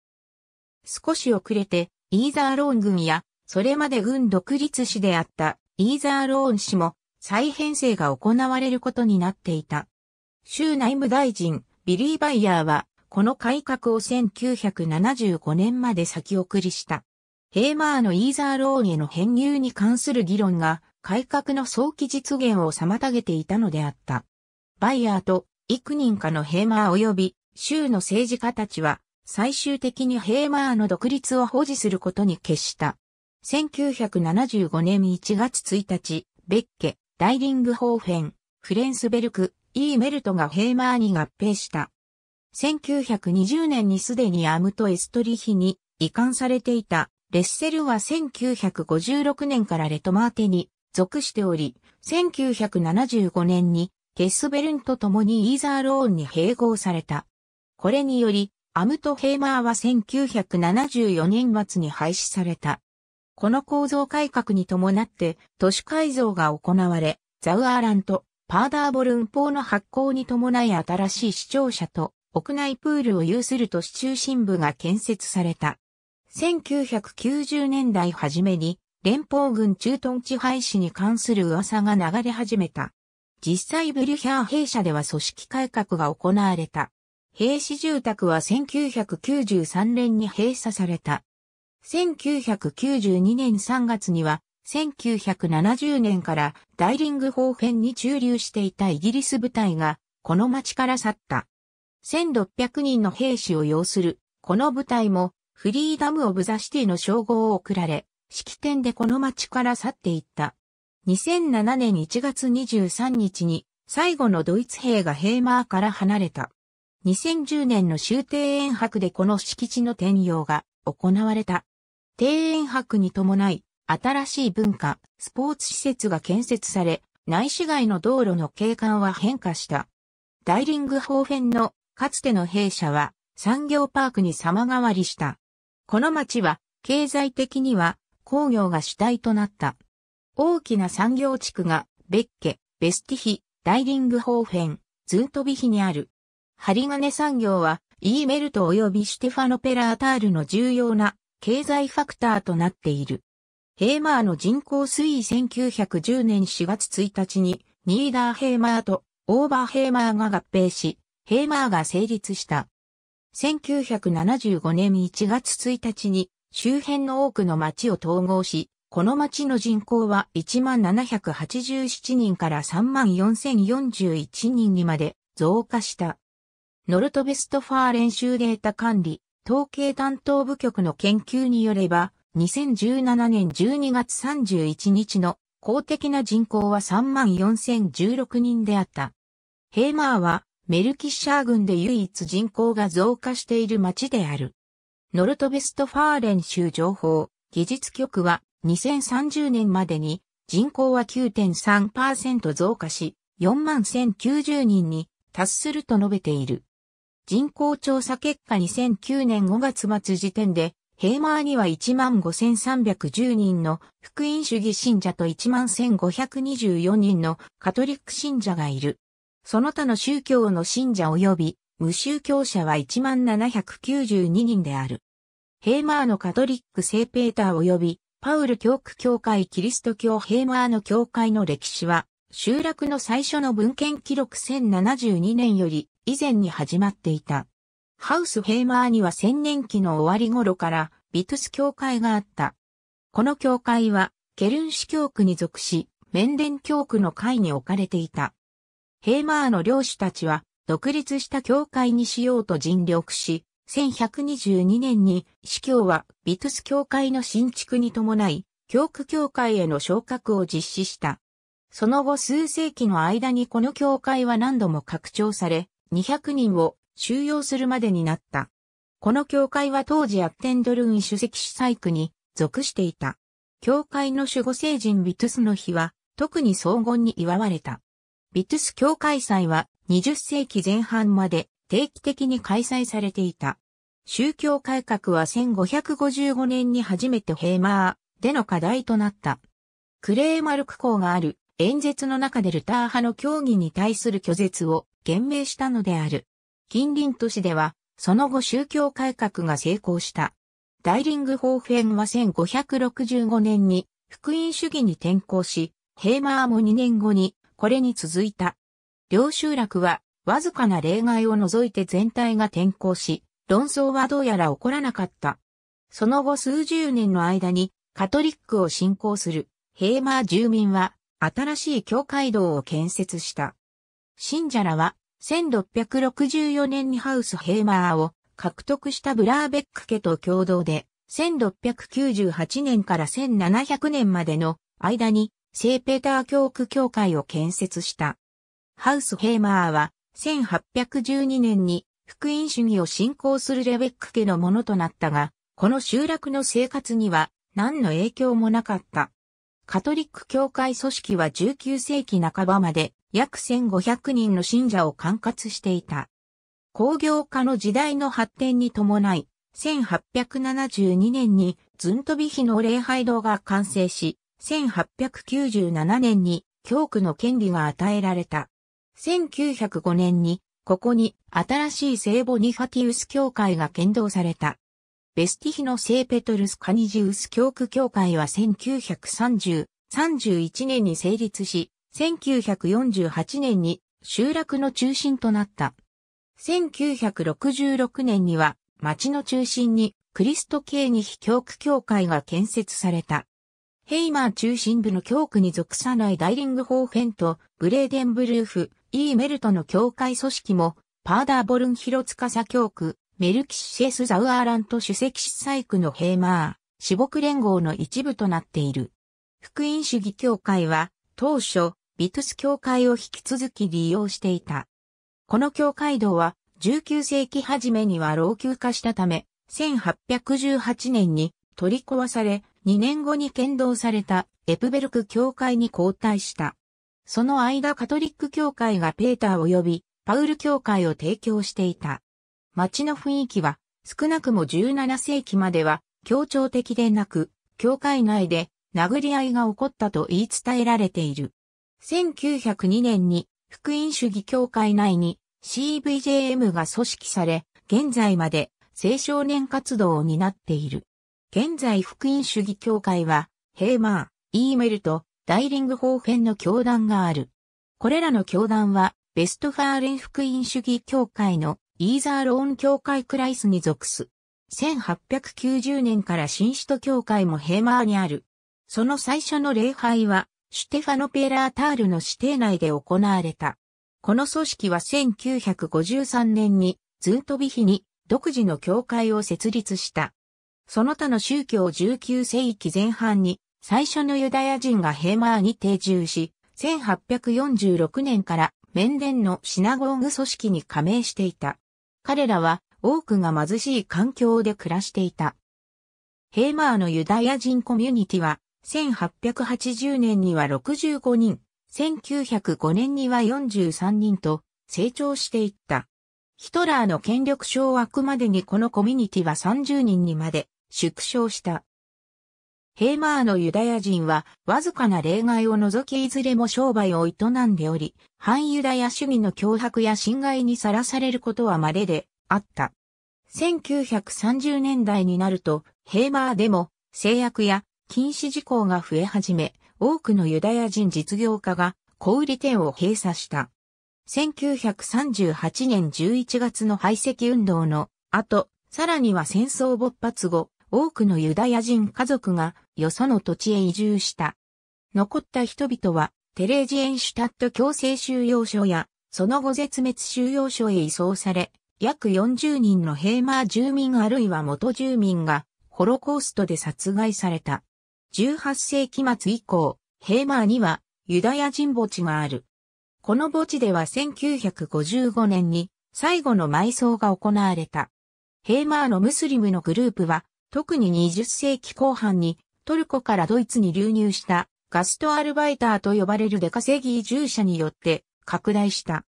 少し遅れて、イーザーローン軍や、それまで軍独立市であったイーザーローン市も再編成が行われることになっていた。州内務大臣、ビリー・バイヤーは、この改革を1975年まで先送りした。ヘーマーのイーザーローンへの編入に関する議論が改革の早期実現を妨げていたのであった。バイヤーと幾人かのヘーマー及び州の政治家たちは最終的にヘーマーの独立を保持することに決した。1975年1月1日、ベッケ、ダイリングホーフェン、フレンスベルク、イーメルトがヘーマーに合併した。1920年にすでにアムとエストリヒに移管されていたレッセルは1956年からレトマーテに属しており、1975年にゲスベルンと共にイーザーローンに併合された。これにより、アムトヘイマーは1974年末に廃止された。この構造改革に伴って都市改造が行われ、ザウアーラント、パーダーボルン法の発行に伴い新しい市庁舎と屋内プールを有する都市中心部が建設された。1990年代初めに連邦軍駐屯地廃止に関する噂が流れ始めた。実際ブリュヒャー兵舎では組織改革が行われた。兵士住宅は1993年に閉鎖された。1992年3月には1970年からダイリング方編に駐留していたイギリス部隊がこの町から去った。1600人の兵士を要するこの部隊もフリーダム・オブ・ザ・シティの称号を贈られ、式典でこの街から去っていった。2007年1月23日に最後のドイツ兵がヘーマーから離れた。2010年の終庭園博でこの敷地の転用が行われた。庭園博に伴い、新しい文化、スポーツ施設が建設され、内市街の道路の景観は変化した。ダイリングホーフェンのかつての弊社は産業パークに様変わりした。この町は経済的には工業が主体となった。大きな産業地区がベッケ、ベスティヒ、ダイリングホーフェン、ズントビヒにある。針金産業はイーメルト及びシテファノペラータールの重要な経済ファクターとなっている。ヘーマーの人口推移1910年4月1日にニーダーヘーマーとオーバーヘーマーが合併し、ヘーマーが成立した。1975年1月1日に周辺の多くの町を統合し、この町の人口は1787人から34041人にまで増加した。ノルトベストファー練習データ管理、統計担当部局の研究によれば、2017年12月31日の公的な人口は34,016人であった。ヘイマーはメルキッシャー郡で唯一人口が増加している町である。ノルトベストファーレン州情報技術局は2030年までに人口は9.3%増加し41,090人に達すると述べている。人口調査結果2009年5月末時点でヘーマーには15,310人の福音主義信者と11,524人のカトリック信者がいる。その他の宗教の信者及び無宗教者は1792人である。ヘーマーのカトリック聖ペーター及びパウル教区教会キリスト教ヘーマーの教会の歴史は集落の最初の文献記録1072年より以前に始まっていた。ハウスヘーマーには千年期の終わり頃からビトゥス教会があった。この教会はケルン市教区に属し、メンデン教区の会に置かれていた。ヘーマーの領主たちは、独立した教会にしようと尽力し、1122年に、司教は、ビトゥス教会の新築に伴い、教区教会への昇格を実施した。その後数世紀の間にこの教会は何度も拡張され、200人を収容するまでになった。この教会は当時アッテンドルン主席司祭区に属していた。教会の守護聖人ビトゥスの日は、特に荘厳に祝われた。ビトゥス教会祭は20世紀前半まで定期的に開催されていた。宗教改革は1555年に初めてヘーマーでの課題となった。クレーマルク校がある演説の中でルター派の教義に対する拒絶を厳明したのである。近隣都市では、その後宗教改革が成功した。ダイリングホーフェンは1565年に福音主義に転向し、ヘーマーも2年後にこれに続いた。両集落は、わずかな例外を除いて全体が転校し、論争はどうやら起こらなかった。その後数十年の間に、カトリックを信仰する、ヘーマー住民は、新しい教会堂を建設した。信者らは、1664年にハウス・ヘーマーを獲得したブラーベック家と共同で、1698年から1700年までの間に聖ペター教区教会を建設した。ハウス・ヘーマーは、1812年に福音主義を信仰するレベック家のものとなったが、この集落の生活には何の影響もなかった。カトリック教会組織は19世紀半ばまで約1500人の信者を管轄していた。工業化の時代の発展に伴い、1872年にズントビヒの礼拝堂が完成し、1897年に教区の権利が与えられた。1905年に、ここに新しい聖母ニファティウス教会が建造された。ベスティヒの聖ペトルス・カニジウス教区教会は1930、31年に成立し、1948年に集落の中心となった。1966年には町の中心にクリスト系に非教区教会が建設された。ヘイマー中心部の教区に属さないダイリングホーフェンとブレーデンブルーフ、イーメルトの教会組織も、パーダーボルン広サ教区、メルキシエス・ザウアーラント主席司祭区のヘイマー、四牧連合の一部となっている。福音主義教会は、当初、ビトゥス教会を引き続き利用していた。この教会堂は、19世紀初めには老朽化したため、1818年に取り壊され、2年後に剣道されたエプベルク教会に交代した。その間カトリック教会がペーター及びパウル教会を提供していた。街の雰囲気は少なくも17世紀までは協調的でなく、教会内で殴り合いが起こったと言い伝えられている。1902年に福音主義教会内に CVJM が組織され、現在まで青少年活動を担っている。現在福音主義教会は、ヘーマー、イーメルとダイリング方編の教団がある。これらの教団は、ベストファーレン福音主義教会のイーザーローン教会クライスに属す。1890年から新首都教会もヘーマーにある。その最初の礼拝は、シュテファノ・ペーラータールの指定内で行われた。この組織は1953年に、ズントビヒに独自の教会を設立した。その他の宗教19世紀前半に最初のユダヤ人がヘーマーに定住し、1846年からメンデンのシナゴーグ組織に加盟していた。彼らは多くが貧しい環境で暮らしていた。ヘーマーのユダヤ人コミュニティは、1880年には65人、1905年には43人と成長していった。ヒトラーの権力掌握までにこのコミュニティは30人にまで縮小した。ヘイマーのユダヤ人は、わずかな例外を除きいずれも商売を営んでおり、反ユダヤ主義の脅迫や侵害にさらされることは稀であった。1930年代になると、ヘイマーでも制約や禁止事項が増え始め、多くのユダヤ人実業家が小売店を閉鎖した。1938年11月の排斥運動の後、さらには戦争勃発後、多くのユダヤ人家族がよその土地へ移住した。残った人々はテレージエンシュタット強制収容所やその後絶滅収容所へ移送され、約40人のヘーマー住民あるいは元住民がホロコーストで殺害された。18世紀末以降、ヘーマーにはユダヤ人墓地がある。この墓地では1955年に最後の埋葬が行われた。ヘーマーのムスリムのグループは特に20世紀後半にトルコからドイツに流入したガストアルバイターと呼ばれる出稼ぎ移住者によって拡大した。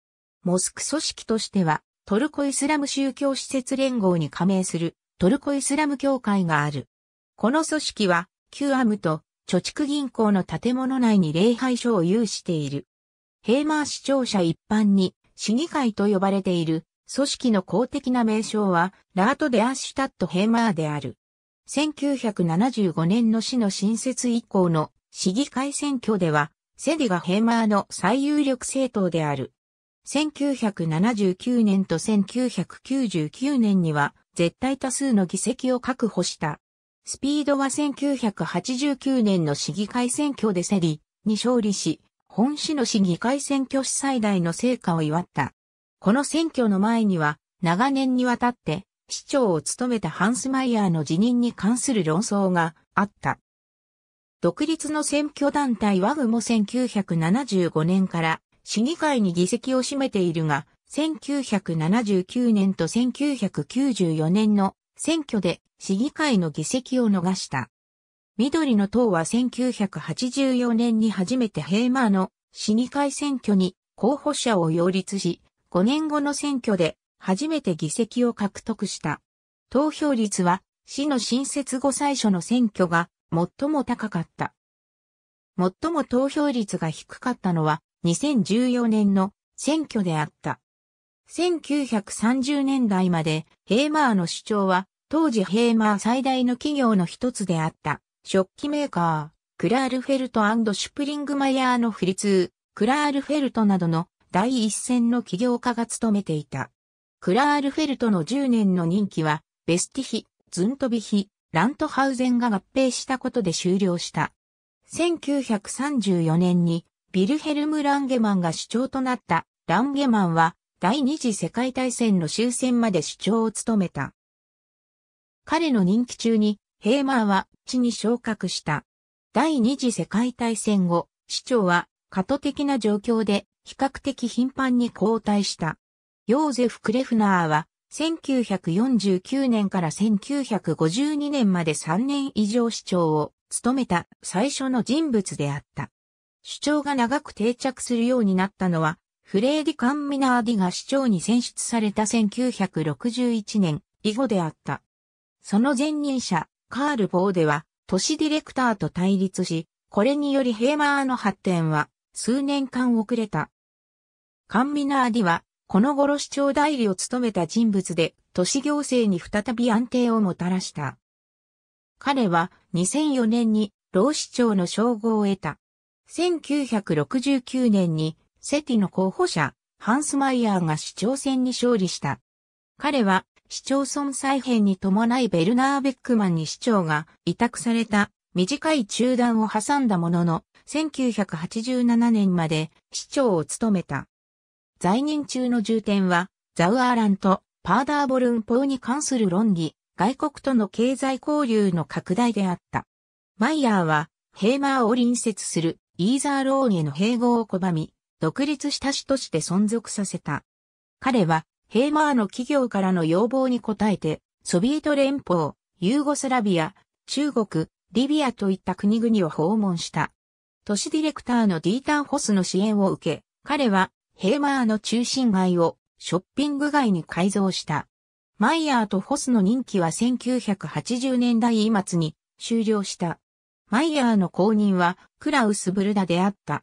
モスク組織としてはトルコイスラム宗教施設連合に加盟するトルコイスラム教会がある。この組織は q アムと貯蓄銀行の建物内に礼拝所を有している。ヘーマー視聴者一般に市議会と呼ばれている組織の公的な名称はラート・デアッシュタット・ヘーマーである。1975年の市の新設以降の市議会選挙では、セディがヘーマーの最有力政党である。1979年と1999年には絶対多数の議席を確保した。スピードは1989年の市議会選挙でセディに勝利し、本市の市議会選挙史最大の成果を祝った。この選挙の前には長年にわたって市長を務めたハンスマイヤーの辞任に関する論争があった。独立の選挙団体ワグも1975年から市議会に議席を占めているが、1979年と1994年の選挙で市議会の議席を逃した。緑の党は1984年に初めてヘイマーの市議会選挙に候補者を擁立し、5年後の選挙で初めて議席を獲得した。投票率は、市の新設後最初の選挙が最も高かった。最も投票率が低かったのは2014年の選挙であった。1930年代までヘーマーの主張は当時ヘーマー最大の企業の一つであった食器メーカー、クラールフェルトシュプリングマヤーのフリツー、クラールフェルトなどの第一線の企業家が務めていた。クラールフェルトの10年の任期は、ベスティヒ、ズントビヒ、ラントハウゼンが合併したことで終了した。1934年に、ビルヘルム・ランゲマンが首長となったランゲマンは第二次世界大戦の終戦まで首長を務めた。彼の任期中にヘーマーは地に昇格した。第二次世界大戦後、市長は過渡的な状況で比較的頻繁に交代した。ヨーゼフ・クレフナーは、1949年から1952年まで3年以上市長を務めた最初の人物であった。市長が長く定着するようになったのは、フレーディ・カンミナーディが市長に選出された1961年以後であった。その前任者、カール・ボーデは、都市ディレクターと対立し、これによりヘーマーの発展は数年間遅れた。カンミナーディはこの頃市長代理を務めた人物で、都市行政に再び安定をもたらした。彼は2004年に老市長の称号を得た。1969年にセティの候補者、ハンスマイヤーが市長選に勝利した。彼は市町村再編に伴いベルナー・ベックマンに市長が委託された短い中断を挟んだものの、1987年まで市長を務めた。在任中の重点は、ザウアーランとパーダーボルンポーに関する論議、外国との経済交流の拡大であった。マイヤーは、ヘーマーを隣接するイーザーローンへの併合を拒み、独立した市として存続させた。彼は、ヘーマーの企業からの要望に応えて、ソビエト連邦、ユーゴスラビア、中国、リビアといった国々を訪問した。都市ディレクターのディータン・ホスの支援を受け、彼はヘイマーの中心街をショッピング街に改造した。マイヤーとフォスの任期は1980年代末に終了した。マイヤーの後任はクラウス・ブルダであった。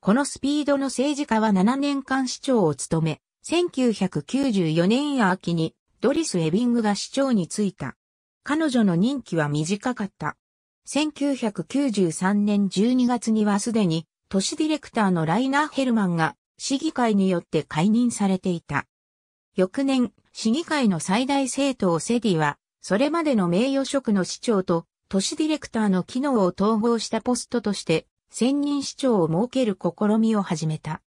このスピードの政治家は7年間市長を務め、1994年秋にドリス・エビングが市長に就いた。彼女の任期は短かった。1993年12月にはすでに都市ディレクターのライナー・ヘルマンが市議会によって解任されていた。翌年、市議会の最大政党セディは、それまでの名誉職の市長と都市ディレクターの機能を統合したポストとして、専任市長を設ける試みを始めた。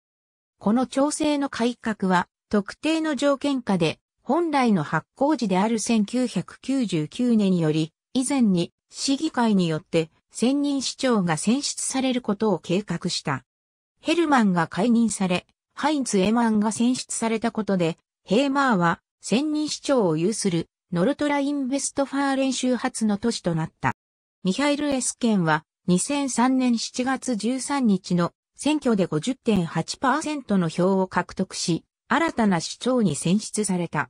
この調整の改革は、特定の条件下で、本来の発行時である1999年より、以前に市議会によって専任市長が選出されることを計画した。ヘルマンが解任され、ハインツ・エマンが選出されたことで、ヘーマーは、専任市長を有する、ノルトライン・ベストファーレン州発の都市となった。ミハイル・エスケンは、2003年7月13日の選挙で50.8%の票を獲得し、新たな市長に選出された。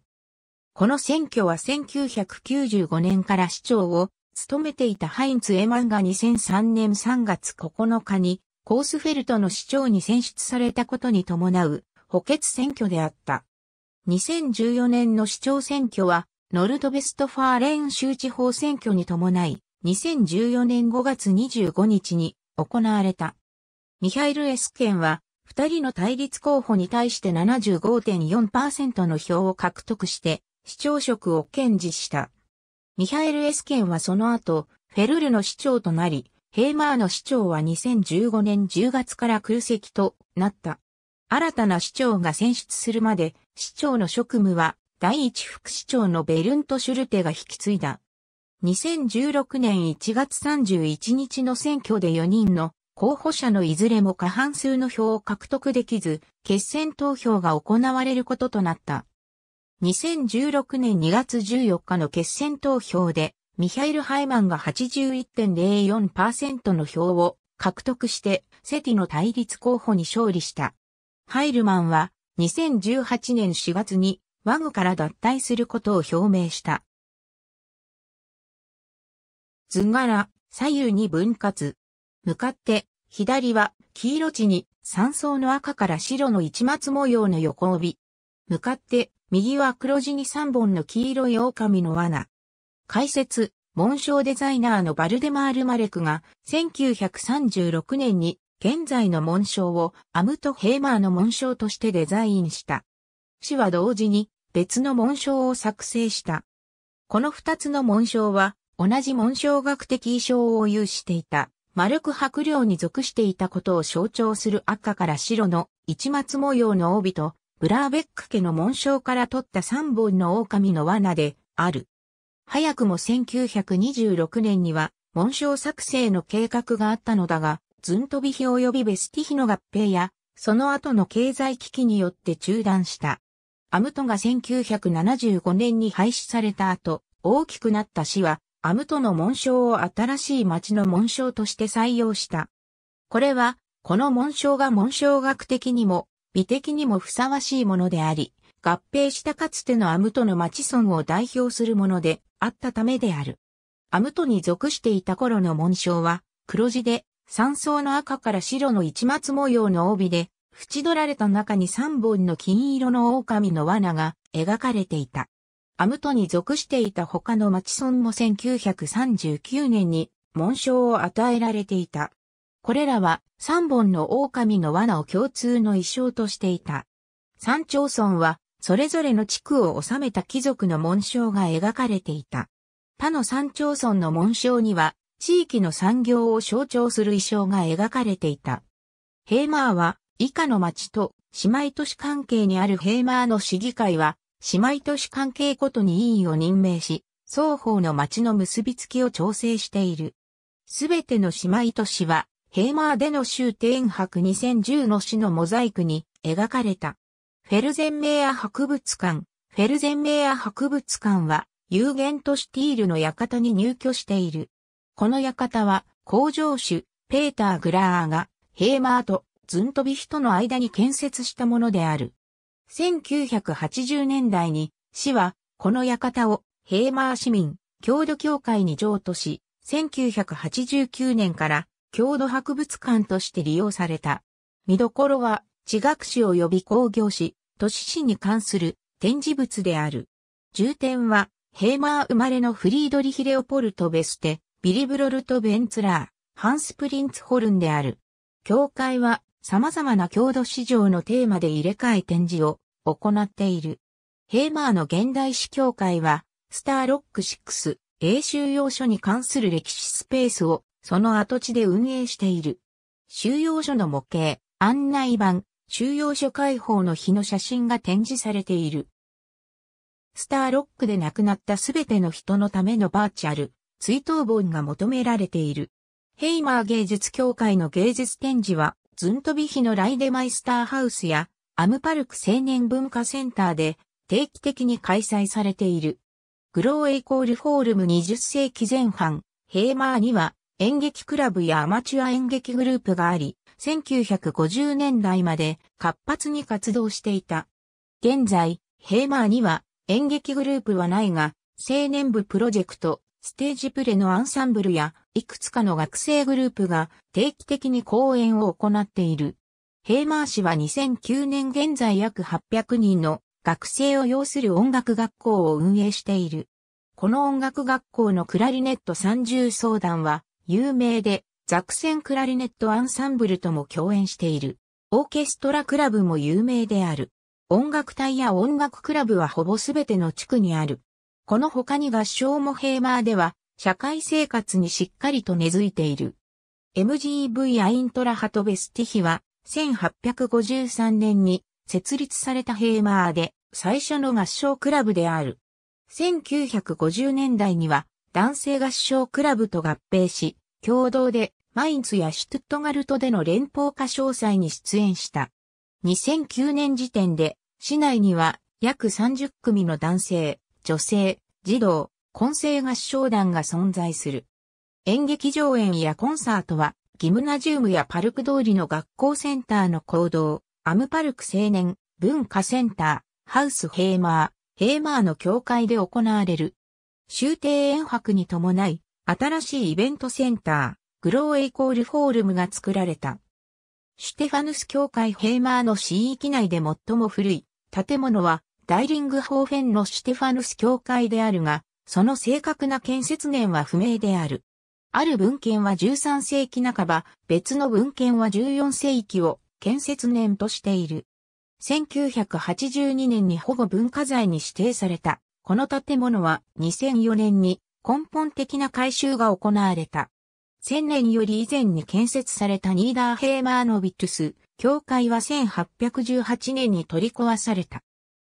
この選挙は1995年から市長を務めていたハインツ・エマンが2003年3月9日にコースフェルトの市長に選出されたことに伴う補欠選挙であった。2014年の市長選挙は、ノルトベストファーレン州地方選挙に伴い、2014年5月25日に行われた。ミハイル・エスケンは、二人の対立候補に対して75.4%の票を獲得して、市長職を堅持した。ミハイル・エスケンはその後、フェルルの市長となり、ヘイマーの市長は2015年10月から空席となった。新たな市長が選出するまで、市長の職務は、第一副市長のベルント・シュルテが引き継いだ。2016年1月31日の選挙で4人の候補者のいずれも過半数の票を獲得できず、決選投票が行われることとなった。2016年2月14日の決選投票で、ミハイル・ハイマンが81.04%の票を獲得して、セティの対立候補に勝利した。ハイルマンは、2018年4月に、ワグから脱退することを表明した。図柄、左右に分割。向かって、左は、黄色地に、三層の赤から白の市松模様の横帯。向かって、右は黒地に三本の黄色い狼の罠。解説、紋章デザイナーのバルデマール・マレクが1936年に現在の紋章をアムト・ヘーマーの紋章としてデザインした。氏は同時に別の紋章を作成した。この二つの紋章は同じ紋章学的意装を有していた。丸く白領に属していたことを象徴する赤から白の市松模様の帯と、ブラーベック家の紋章から取った三本の狼の罠である。早くも1926年には、紋章作成の計画があったのだが、ズントビヒ及びベスティヒの合併や、その後の経済危機によって中断した。アムトが1975年に廃止された後、大きくなった市は、アムトの紋章を新しい町の紋章として採用した。これは、この紋章が紋章学的にも、美的にもふさわしいものであり、合併したかつてのアムトの町村を代表するもので、あったためである。アムトに属していた頃の紋章は、黒地で、三層の赤から白の市松模様の帯で、縁取られた中に三本の金色の狼の罠が描かれていた。アムトに属していた他の町村も1939年に紋章を与えられていた。これらは三本の狼の罠を共通の衣装としていた。三町村はそれぞれの地区を治めた貴族の紋章が描かれていた。他の山町村の紋章には、地域の産業を象徴する衣装が描かれていた。ヘーマーは、以下の町と姉妹都市関係にあるヘーマーの市議会は、姉妹都市関係ごとに委員を任命し、双方の町の結びつきを調整している。すべての姉妹都市は、ヘーマーでの州天白2010の市のモザイクに描かれた。フェルゼンメーア博物館。フェルゼンメーア博物館は、ユーゲントシティールの館に入居している。この館は、工場主、ペーター・グラーが、ヘーマーとズントビヒとの間に建設したものである。1980年代に、市は、この館を、ヘーマー市民、郷土協会に譲渡し、1989年から、郷土博物館として利用された。見どころは、地学士を呼び工業士。都市史に関する展示物である。重点は、ヘーマー生まれのフリードリヒ・レオポルト・ベステ、ビリブロルト・ベンツラー、ハンス・プリンツホルンである。教会は様々な郷土市場のテーマで入れ替え展示を行っている。ヘーマーの現代史教会は、スターロック6、英収容所に関する歴史スペースをその跡地で運営している。収容所の模型、案内板、収容所解放の日の写真が展示されている。スターロックで亡くなったすべての人のためのバーチャル、追悼本が求められている。ヘイマー芸術協会の芸術展示は、ズントビヒのライデマイスターハウスや、アムパルク青年文化センターで、定期的に開催されている。グローエイコールフォールム20世紀前半、ヘイマーには、演劇クラブやアマチュア演劇グループがあり、1950年代まで活発に活動していた。現在、ヘーマーには演劇グループはないが、青年部プロジェクト、ステージプレのアンサンブルや、いくつかの学生グループが定期的に講演を行っている。ヘーマー氏は2009年現在約800人の学生を要する音楽学校を運営している。この音楽学校のクラリネット30相談は有名でザクセンクラリネットアンサンブルとも共演している。オーケストラクラブも有名である。音楽隊や音楽クラブはほぼすべての地区にある。この他に合唱もヘーマーでは、社会生活にしっかりと根付いている。MGV アイントラハトベスティヒは、1853年に設立されたヘーマーで、最初の合唱クラブである。1950年代には、男性合唱クラブと合併し、共同でマインツやシュトゥットガルトでの連邦歌唱祭に出演した。2009年時点で、市内には約30組の男性、女性、児童、混声合唱団が存在する。演劇上演やコンサートは、ギムナジウムやパルク通りの学校センターの行動、アムパルク青年、文化センター、ハウスヘーマー、ヘーマーの教会で行われる。終定演博に伴い、新しいイベントセンター、グローエイコールフォールムが作られた。シュテファヌス教会ヘーマーの市域内で最も古い建物はダイリングホーフェンのシュテファヌス教会であるが、その正確な建設年は不明である。ある文献は13世紀半ば、別の文献は14世紀を建設年としている。1982年に保護文化財に指定された。この建物は2004年に根本的な改修が行われた。1000年より以前に建設されたニーダーヘーマーノビトゥス、教会は1818年に取り壊された。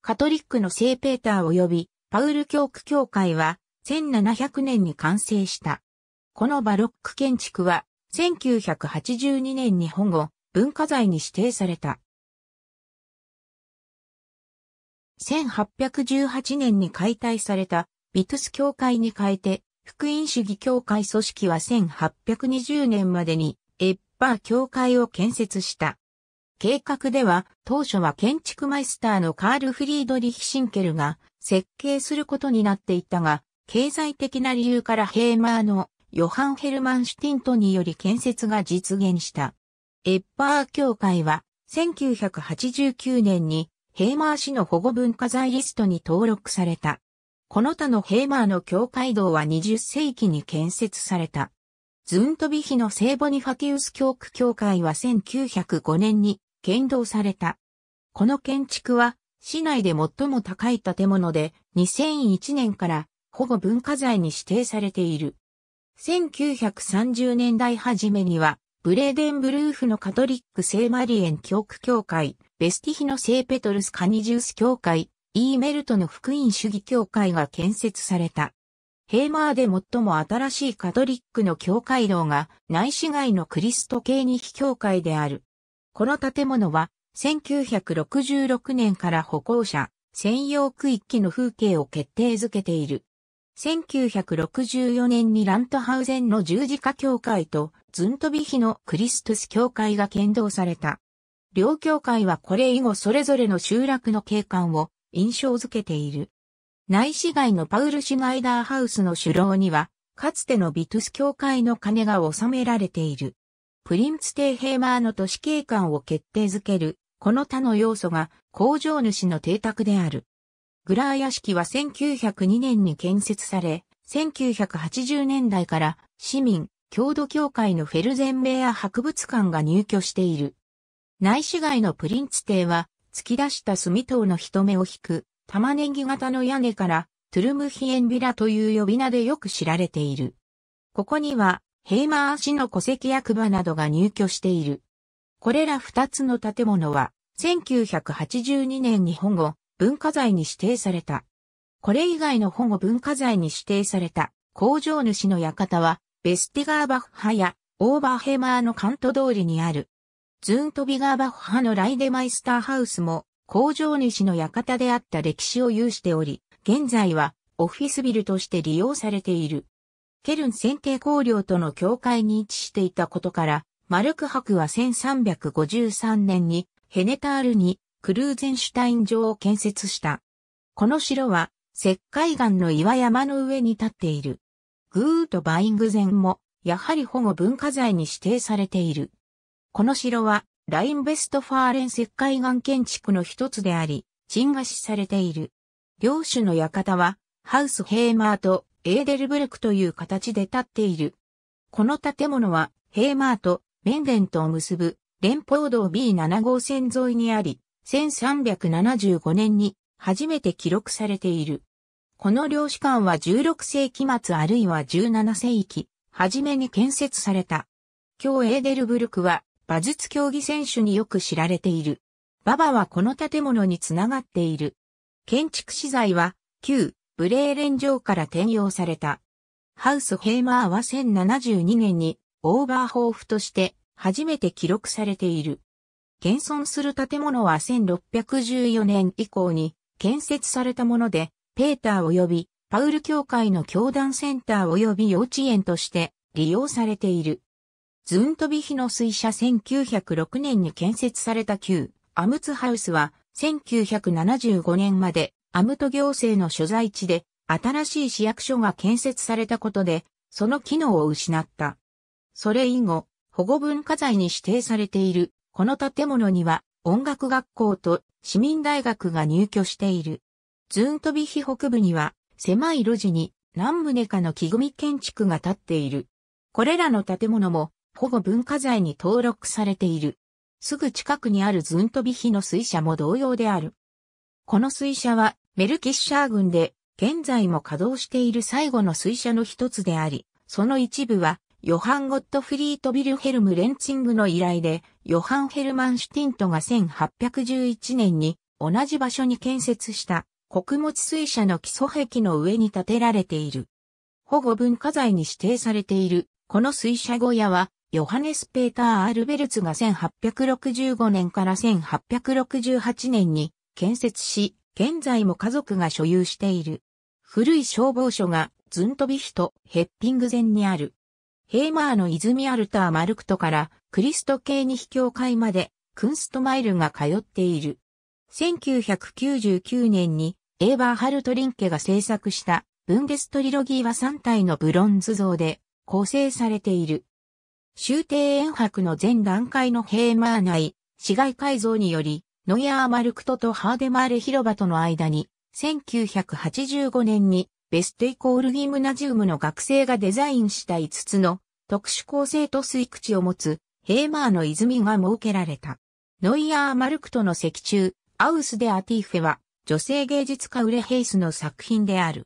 カトリックの聖ペーター及びパウル教区教会は1700年に完成した。このバロック建築は1982年に保護、文化財に指定された。1818年に解体されたビトゥス教会に変えて福音主義教会組織は1820年までにエッパー教会を建設した。計画では当初は建築マイスターのカール・フリードリヒ・シンケルが設計することになっていたが、経済的な理由からヘーマーのヨハン・ヘルマン・シュティントにより建設が実現した。エッパー協会は1989年にヘーマー市の保護文化財リストに登録された。この他のヘーマーの教会堂は20世紀に建設された。ズントビヒの聖ボニファキウス教区教会は1905年に建造された。この建築は市内で最も高い建物で2001年から保護文化財に指定されている。1930年代初めにはブレーデンブルーフのカトリック聖マリエン教区教会、ベスティヒの聖ペトルスカニジウス教会、イーメルトの福音主義教会が建設された。ヘイマーで最も新しいカトリックの教会堂が内市街のクリスト系に非教会である。この建物は1966年から歩行者専用区域の風景を決定づけている。1964年にラントハウゼンの十字架教会とズントビヒのクリストス教会が建造された。両教会はこれ以後それぞれの集落の景観を印象づけている。内市街のパウル・シュナイダーハウスの首楼には、かつてのビトゥス教会の鐘が収められている。プリンツテーヘーマーの都市景観を決定づける、この他の要素が工場主の邸宅である。グラー屋敷は1902年に建設され、1980年代から市民、郷土協会のフェルゼンメア博物館が入居している。内市街のプリンツ邸は突き出した炭等の人目を引く、玉ねぎ型の屋根から、トゥルムヒエンビラという呼び名でよく知られている。ここには、ヘイマー氏の戸籍役場などが入居している。これら二つの建物は、1982年に保護、文化財に指定された。これ以外の保護文化財に指定された工場主の館は、ベスティガーバッハやオーバーヘマーのカント通りにあるズーントビガーバッハのライデマイスターハウスも工場主の館であった歴史を有しており、現在はオフィスビルとして利用されている。ケルン選定工領との境界に位置していたことから、マルク博は1353年にヘネタールにクルーゼンシュタイン城を建設した。この城は石灰岩の岩山の上に立っている。グーとバイングゼンもやはり保護文化財に指定されている。この城は、ラインベストファーレン石灰岩建築の一つであり、鎮河しされている。領主の館は、ハウスヘーマーとエーデルブルクという形で建っている。この建物は、ヘーマーとメンデントを結ぶ連邦道 B7 号線沿いにあり、1375年に初めて記録されている。この領主館は16世紀末あるいは17世紀、初めに建設された。今日エーデルブルクは馬術競技選手によく知られている。馬場はこの建物につながっている。建築資材は、旧、ブレーレン城から転用された。ハウス・ヘイマーは1072年に、オーバーホーフとして、初めて記録されている。現存する建物は1614年以降に建設されたもので、ペーター及びパウル教会の教団センター及び幼稚園として利用されている。ズントビヒの水車1906年に建設された旧アムツハウスは1975年までアムト行政の所在地で新しい市役所が建設されたことでその機能を失った。それ以後、保護文化財に指定されているこの建物には音楽学校と市民大学が入居している。ズントビヒ北部には狭い路地に何棟かの木組建築が建っている。これらの建物も保護文化財に登録されている。すぐ近くにあるズントビヒの水車も同様である。この水車はメルキッシャー郡で現在も稼働している最後の水車の一つであり、その一部はヨハン・ゴットフリート・ビルヘルム・レンツィングの依頼で、ヨハン・ヘルマン・シュティントが1811年に同じ場所に建設した穀物水車の基礎壁の上に建てられている。保護文化財に指定されているこの水車小屋はヨハネス・ペーター・アルベルツが1865年から1868年に建設し、現在も家族が所有している。古い消防署がズントビヒト・ヘッピング前にある。ヘイマーの泉アルター・マルクトからクリスト系に秘教会までクンストマイルが通っている。1999年にエーバーハルトリンケが制作したブンデストリロギーは3体のブロンズ像で構成されている。終定円白の全段階のヘーマー内、市街改造により、ノイアー・マルクトとハーデマーレ広場との間に、1985年にベストイコールギムナジウムの学生がデザインした5つの特殊構成と吸い口を持つヘーマーの泉が設けられた。ノイアー・マルクトの石柱、アウス・デ・アティーフェは女性芸術家ウレ・ヘイスの作品である。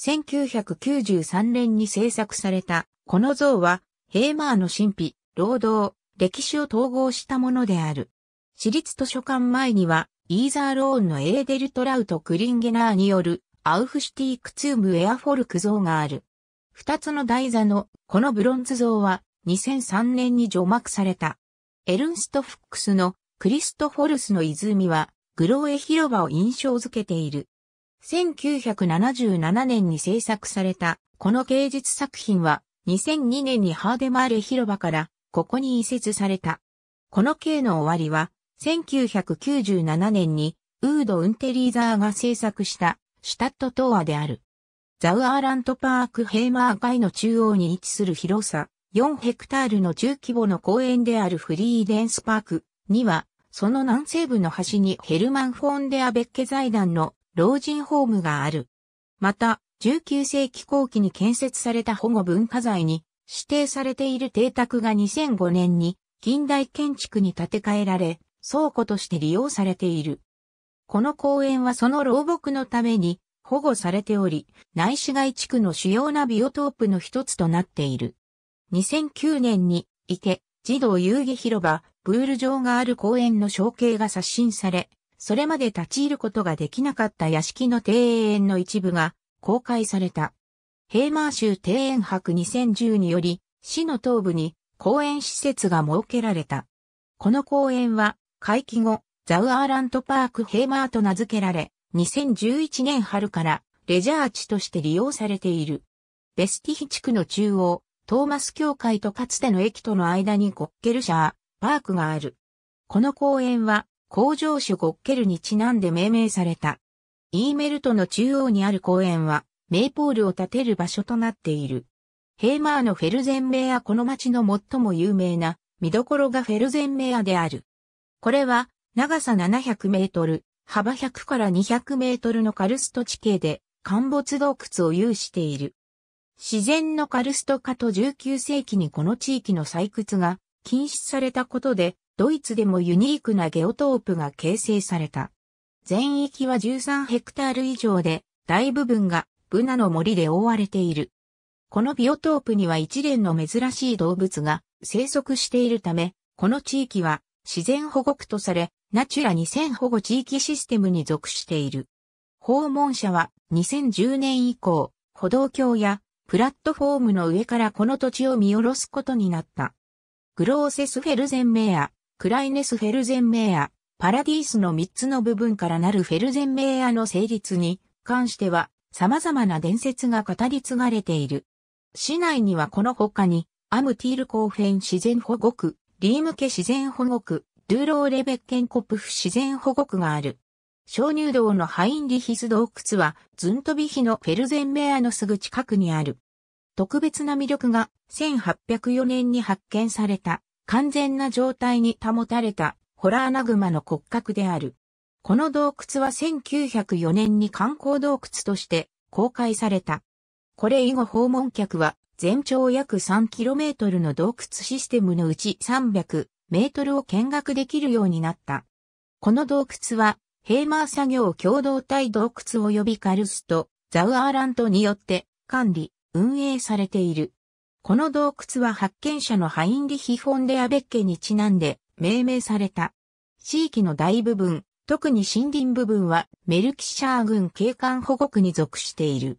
1993年に制作されたこの像はヘーマーの神秘、労働、歴史を統合したものである。私立図書館前には、イーザーローンのエーデルトラウト・クリンゲナーによる、アウフシティクツーム・エアフォルク像がある。二つの台座の、このブロンズ像は、2003年に除幕された。エルンスト・フックスの、クリストフォルスの泉は、グローエ広場を印象づけている。1977年に制作された、この芸術作品は、2002年にハーデマール広場からここに移設された。この刑の終わりは、1997年にウード・ウンテリーザーが制作したシュタットトアである。ザウアーラントパークヘーマー街の中央に位置する広さ4ヘクタールの中規模の公園であるフリーデンスパークには、その南西部の端にヘルマン・フォンデア・ベッケ財団の老人ホームがある。また、19世紀後期に建設された保護文化財に指定されている邸宅が2005年に近代建築に建て替えられ、倉庫として利用されている。この公園はその老木のために保護されており、内市街地区の主要なビオトープの一つとなっている。2009年に池、児童遊戯広場、プール場がある公園の象形が刷新され、それまで立ち入ることができなかった屋敷の庭園の一部が公開された。ヘイマー州庭園博2010により、市の東部に公園施設が設けられた。この公園は、回帰後、ザウアーラントパークヘイマーと名付けられ、2011年春からレジャー地として利用されている。ベスティヒ地区の中央、トーマス教会とかつての駅との間にゴッケルシャー、パークがある。この公園は、工場種ゴッケルにちなんで命名された。イーメルトの中央にある公園は、メイポールを建てる場所となっている。ヘーマーのフェルゼンメアこの町の最も有名な見どころがフェルゼンメアである。これは長さ700メートル、幅100から200メートルのカルスト地形で陥没洞窟を有している。自然のカルスト化と19世紀にこの地域の採掘が禁止されたことで、ドイツでもユニークなゲオトープが形成された。全域は13ヘクタール以上で、大部分がブナの森で覆われている。このビオトープには一連の珍しい動物が生息しているため、この地域は自然保護区とされ、ナチュラ2000保護地域システムに属している。訪問者は2010年以降、歩道橋やプラットフォームの上からこの土地を見下ろすことになった。グローセスフェルゼンメア、クライネスフェルゼンメア、パラディースの3つの部分からなるフェルゼンメーアの成立に関しては様々な伝説が語り継がれている。市内にはこの他に、アムティールコーフェン自然保護区、リーム家自然保護区、ドゥーローレベッケンコプフ自然保護区がある。鍾乳洞のハインリヒス洞窟は、ズントビヒのフェルゼンメアのすぐ近くにある。特別な魅力が、1804年に発見された、完全な状態に保たれたホラーナグマの骨格である。この洞窟は1904年に観光洞窟として公開された。これ以後訪問客は全長約 3km の洞窟システムのうち300メートルを見学できるようになった。この洞窟はヘーマー作業共同体洞窟及びカルスト、ザウアーラントによって管理、運営されている。この洞窟は発見者のハインリヒ・フォンデアベッケにちなんで、命名された。地域の大部分、特に森林部分はメルキシャー郡景観保護区に属している。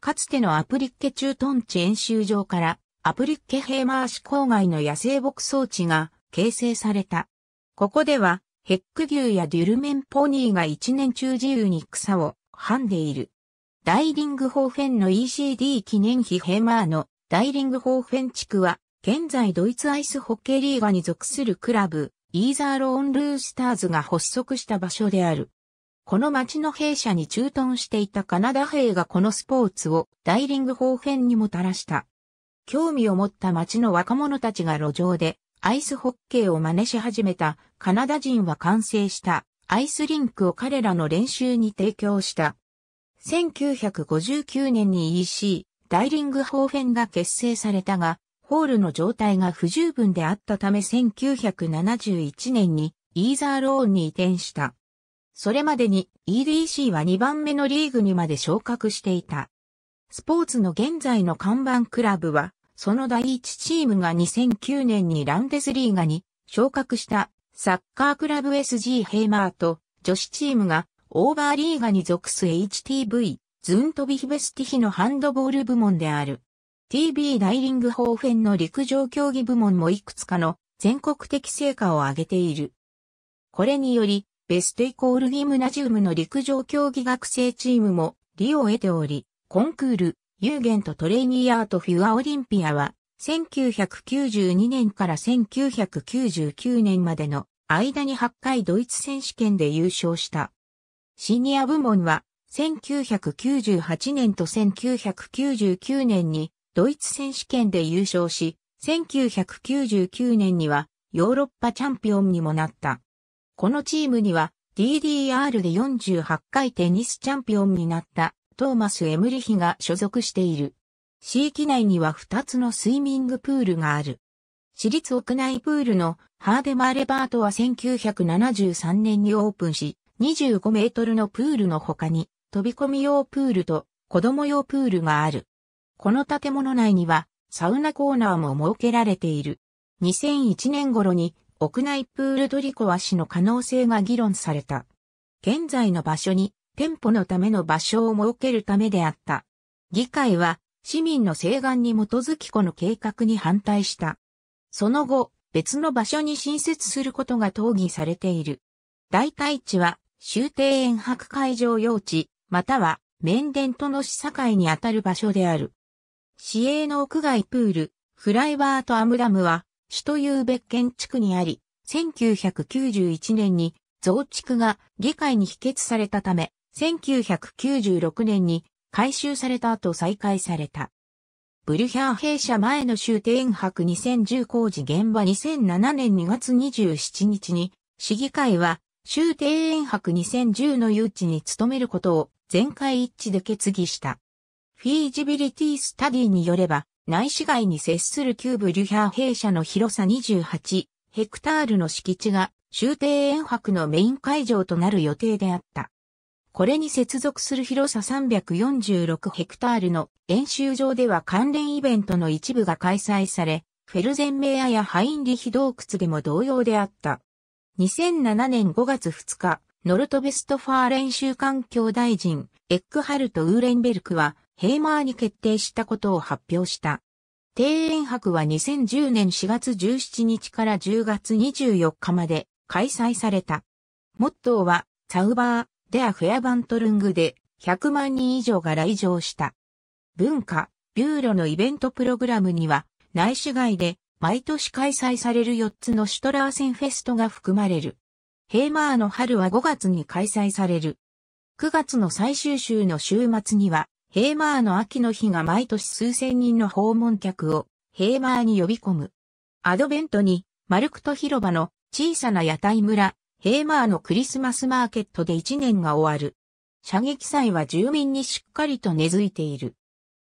かつてのアプリッケト屯地演習場からアプリッケヘイマー市郊外の野生牧草地が形成された。ここではヘック牛やデュルメンポニーが一年中自由に草をはんでいる。ダイリングホーフェンの ECD 記念碑ヘイマーのダイリングホーフェン地区は現在ドイツアイスホッケーリーガに属するクラブ、イーザーローンルースターズが発足した場所である。この町の弊社に駐屯していたカナダ兵がこのスポーツをダイリング方変にもたらした。興味を持った町の若者たちが路上でアイスホッケーを真似し始めたカナダ人は完成したアイスリンクを彼らの練習に提供した。1959年に EC ダイリング方変が結成されたがホールの状態が不十分であったため1971年にイーザーローンに移転した。それまでに EDC は2番目のリーグにまで昇格していた。スポーツの現在の看板クラブは、その第1チームが2009年にランデスリーガに昇格したサッカークラブ SG ヘイマーと女子チームがオーバーリーガに属す HTV ズントビヒベスティヒのハンドボール部門である。TB ダイリングホーフェンの陸上競技部門もいくつかの全国的成果を上げている。これにより、ベストイコールギムナジウムの陸上競技学生チームも利を得ており、コンクール、有限とトレーニーアートフィアオリンピアは、1992年から1999年までの間に8回ドイツ選手権で優勝した。シニア部門は1998年と1999年にドイツ選手権で優勝し、1999年にはヨーロッパチャンピオンにもなった。このチームには DDR で48回テニスチャンピオンになったトーマス・エムリヒが所属している。市域内には2つのスイミングプールがある。私立屋内プールのハーデマーレバートは1973年にオープンし、25メートルのプールの他に飛び込み用プールと子供用プールがある。この建物内にはサウナコーナーも設けられている。2001年頃に屋内プール取り壊しの可能性が議論された。現在の場所に店舗のための場所を設けるためであった。議会は市民の請願に基づきこの計画に反対した。その後、別の場所に新設することが討議されている。大体地は終庭園博会場用地、または面殿との市境にあたる場所である。市営の屋外プール、フライバートアムダムは、首都ユケン建築にあり、1991年に増築が議会に否決されたため、1996年に改修された後再開された。ブルヒャー弊社前の終点泊2010工事現場2007年2月27日に、市議会は終点泊2010の誘致に努めることを全会一致で決議した。フィージビリティスタディによれば、内市街に接するキューブリュヒャー弊社の広さ28ヘクタールの敷地が終庭園博のメイン会場となる予定であった。これに接続する広さ346ヘクタールの演習場では関連イベントの一部が開催され、フェルゼンメアやハインリヒ洞窟でも同様であった。2007年5月2日、ノルトベストファー練習環境大臣、エックハルト・ウーレンベルクは、ヘイマーに決定したことを発表した。庭園博は2010年4月17日から10月24日まで開催された。モットーは、サウバー、デア・フェアバントルングで100万人以上が来場した。文化、ビューロのイベントプログラムには、内市外で毎年開催される4つのシュトラーセンフェストが含まれる。ヘイマーの春は5月に開催される。9月の最終週の週末には、ヘーマーの秋の日が毎年数千人の訪問客をヘーマーに呼び込む。アドベントにマルクト広場の小さな屋台村、ヘーマーのクリスマスマーケットで一年が終わる。射撃祭は住民にしっかりと根付いている。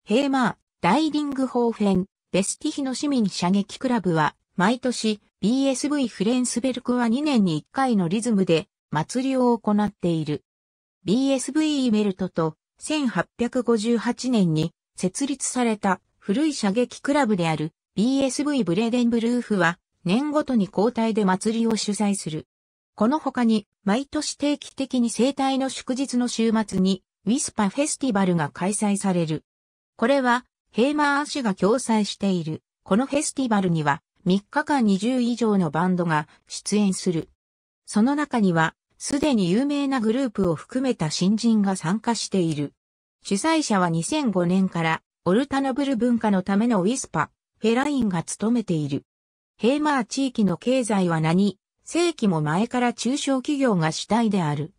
ヘーマー、ダイリングホーフェン、ベスティヒの市民射撃クラブは、毎年 BSV フレンスベルクは2年に1回のリズムで祭りを行っている。BSV イメルトと1858年に設立された古い射撃クラブである BSV ブレーデンブルーフは年ごとに交代で祭りを主催する。この他に毎年定期的に生態の祝日の週末にウィスパフェスティバルが開催される。これはヘイマー氏が共催している。このフェスティバルには3日間20以上のバンドが出演する。その中にはすでに有名なグループを含めた新人が参加している。主催者は2005年からオルタナブル文化のためのウィスパ、フェラインが務めている。ヘーマー地域の経済は何世紀も前から中小企業が主体である。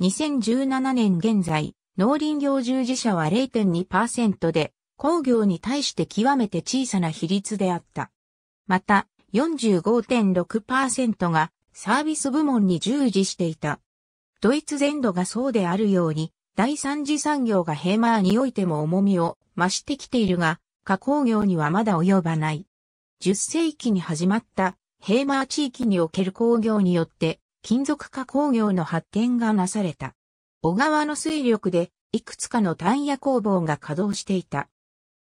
2017年現在、農林業従事者は0.2%で、工業に対して極めて小さな比率であった。また、45.6%がサービス部門に従事していた。ドイツ全土がそうであるように、第三次産業がヘーマーにおいても重みを増してきているが、加工業にはまだ及ばない。10世紀に始まったヘーマー地域における工業によって、金属加工業の発展がなされた。小川の水力で、いくつかの単野工房が稼働していた。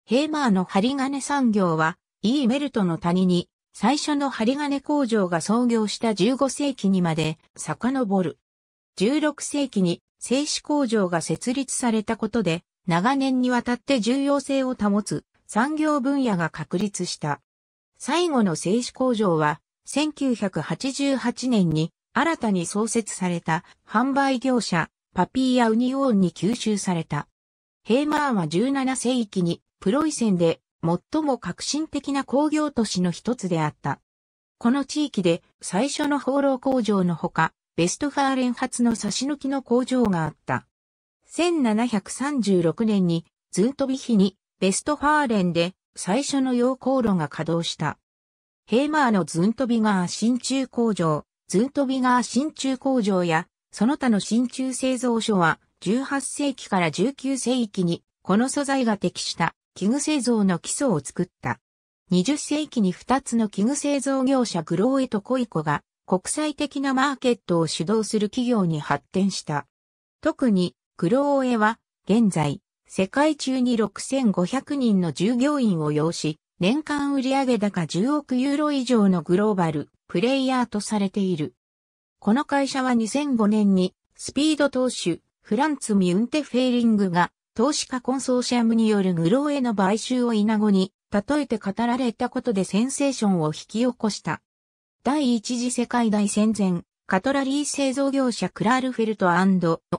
ヘーマーの針金産業は、イーメルトの谷に最初の針金工場が創業した15世紀にまで遡る。16世紀に製紙工場が設立されたことで、長年にわたって重要性を保つ産業分野が確立した。最後の製紙工場は、1988年に新たに創設された販売業者パピーア・ウニオーンに吸収された。ヘーマーンは17世紀にプロイセンで最も革新的な工業都市の一つであった。この地域で最初の放浪工場のほか、ベストファーレン発の差し抜きの工場があった。1736年にズントビヒにベストファーレンで最初の溶鉱炉が稼働した。ヘーマーのズントビガー新鍮工場、ズントビガー新鍮工場やその他の新鍮製造所は18世紀から19世紀にこの素材が適した器具製造の基礎を作った。20世紀に2つの器具製造業者グローエとコイコが国際的なマーケットを主導する企業に発展した。特にグローエは現在世界中に6500人の従業員を要し年間売上高10億ユーロ以上のグローバルプレイヤーとされている。この会社は2005年にスピード投手フランツ・ミュンテ・フェーリングが投資家コンソーシアムによるグローへの買収をイナゴに、例えて語られたことでセンセーションを引き起こした。第一次世界大戦前、カトラリー製造業者クラールフェルト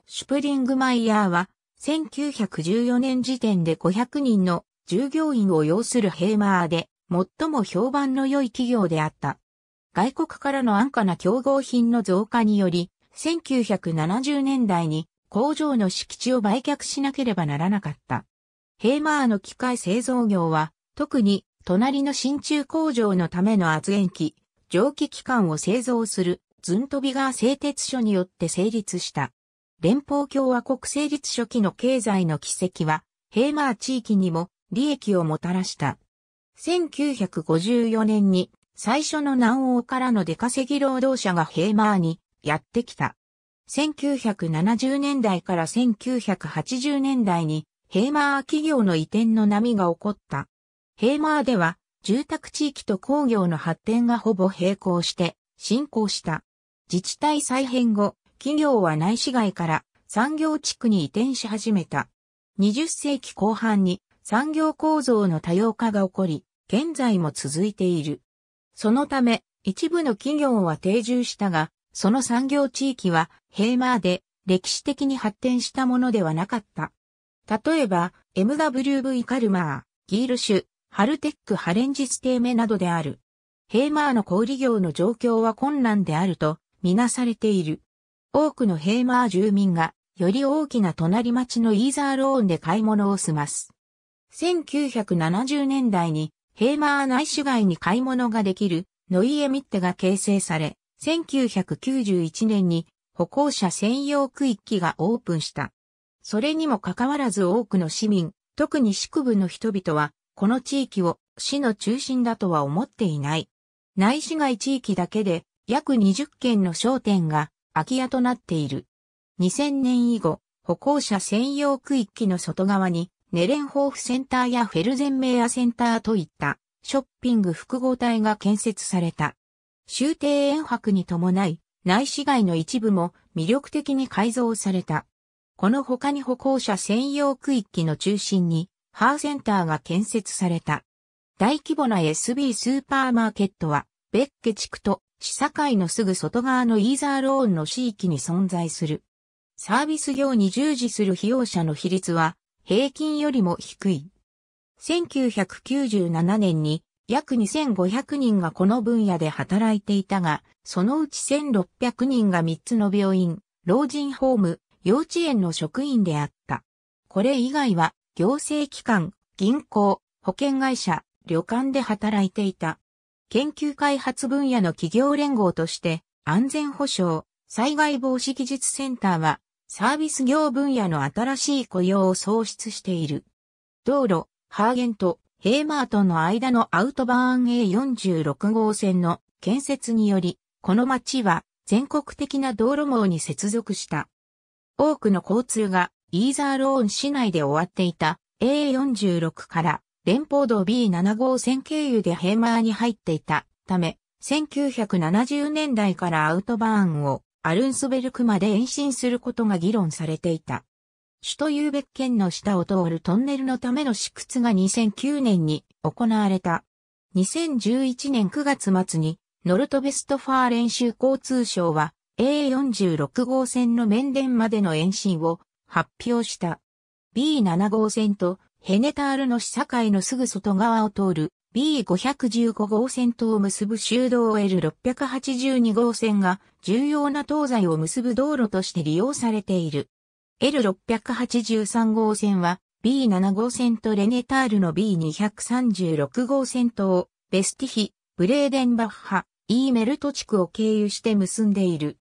シュプリングマイヤーは、1914年時点で500人の従業員を要するヘーマーで、最も評判の良い企業であった。外国からの安価な競合品の増加により、1970年代に工場の敷地を売却しなければならなかった。ヘイマーの機械製造業は、特に隣の新中工場のための圧延機、蒸気機関を製造するズントビガー製鉄所によって成立した。連邦共和国成立初期の経済の奇跡は、ヘイマー地域にも利益をもたらした。1954年に最初の南欧からの出稼ぎ労働者がヘイマーにやってきた。1970年代から1980年代にヘイマー企業の移転の波が起こった。ヘイマーでは住宅地域と工業の発展がほぼ並行して進行した。自治体再編後、企業は内市街から産業地区に移転し始めた。20世紀後半に産業構造の多様化が起こり、現在も続いている。そのため、一部の企業は定住したが、その産業地域は、ヘーマーで歴史的に発展したものではなかった。例えば、MWV カルマー、ギールシュ、ハルテックハレンジステーメなどである。ヘーマーの小売業の状況は困難であると、みなされている。多くのヘーマー住民が、より大きな隣町のイーザーローンで買い物を済ます。1970年代に、ヘーマー内市街に買い物ができる、ノイエミッテが形成され、1991年に歩行者専用区域がオープンした。それにもかかわらず多くの市民、特に宿部の人々は、この地域を市の中心だとは思っていない。内市街地域だけで約20軒の商店が空き家となっている。2000年以後、歩行者専用区域の外側に、ネレンホーフセンターやフェルゼンメイアセンターといったショッピング複合体が建設された。終庭園泊に伴い、内市街の一部も魅力的に改造された。この他に歩行者専用区域の中心に、ハーセンターが建設された。大規模な SB スーパーマーケットは、ベッケ地区と市境のすぐ外側のイーザーローンの地域に存在する。サービス業に従事する費用者の比率は、平均よりも低い。1997年に約2500人がこの分野で働いていたが、そのうち1600人が3つの病院、老人ホーム、幼稚園の職員であった。これ以外は、行政機関、銀行、保険会社、旅館で働いていた。研究開発分野の企業連合として、安全保障、災害防止技術センターは、サービス業分野の新しい雇用を創出している。道路、ハーゲント、ヘーマーとの間のアウトバーン A46 号線の建設により、この町は全国的な道路網に接続した。多くの交通がイーザーローン市内で終わっていた A46 から連邦道 B7 号線経由でヘーマーに入っていたため、1970年代からアウトバーンをアルンスベルクまで延伸することが議論されていた。首都ユーベッ県の下を通るトンネルのための試掘が2009年に行われた。2011年9月末に、ノルトベストファー練習交通省は A46 号線の面電までの延伸を発表した。B7 号線とヘネタールの市境のすぐ外側を通る B515 号線とを結ぶ修道 L682 号線が重要な東西を結ぶ道路として利用されている。L683 号線は B7 号線とレネタールの B236 号線とをベスティヒ、ブレーデンバッハ、イーメルト地区を経由して結んでいる。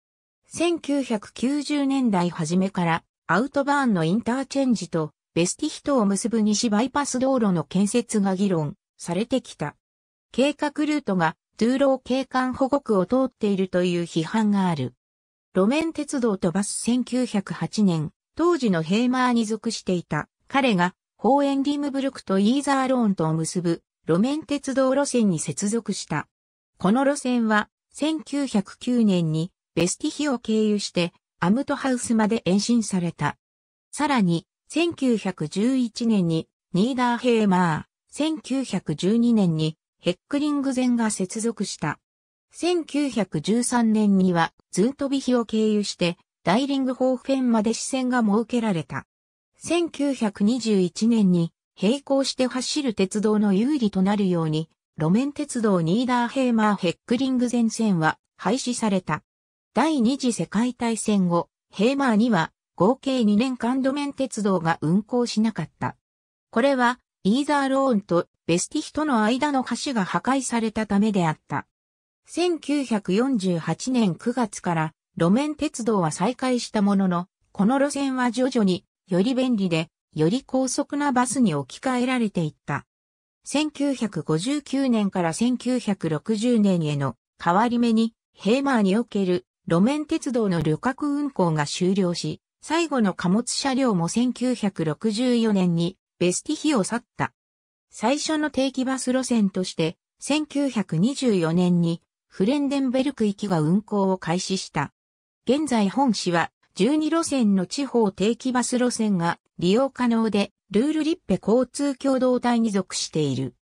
1990年代初めからアウトバーンのインターチェンジとベスティヒとを結ぶ西バイパス道路の建設が議論されてきた。計画ルートが通路景観保護区を通っているという批判がある。路面鉄道とバス1908年、当時のヘーマーに属していた。彼が、ホーエンディムブルクとイーザーローンとを結ぶ路面鉄道路線に接続した。この路線は、1909年にベスティヒを経由してアムトハウスまで延伸された。さらに、1911年にニーダーヘーマー、1912年にヘックリングゼンが接続した。1913年にはズントビヒを経由してダイリングホーフェンまで支線が設けられた。1921年に並行して走る鉄道の有利となるように、路面鉄道ニーダーヘーマーヘックリング前線は廃止された。第二次世界大戦後、ヘーマーには合計2年間路面鉄道が運行しなかった。これは、イーザーローンとベスティヒとの間の橋が破壊されたためであった。1948年9月から路面鉄道は再開したものの、この路線は徐々により便利で、より高速なバスに置き換えられていった。1959年から1960年への変わり目に、ヘーマーにおける路面鉄道の旅客運行が終了し、最後の貨物車両も1964年にベスティヒを去った。最初の定期バス路線として、1924年にフレンデンベルク行きが運行を開始した。現在本市は12路線の地方定期バス路線が利用可能で、ルールリッペ交通共同体に属している。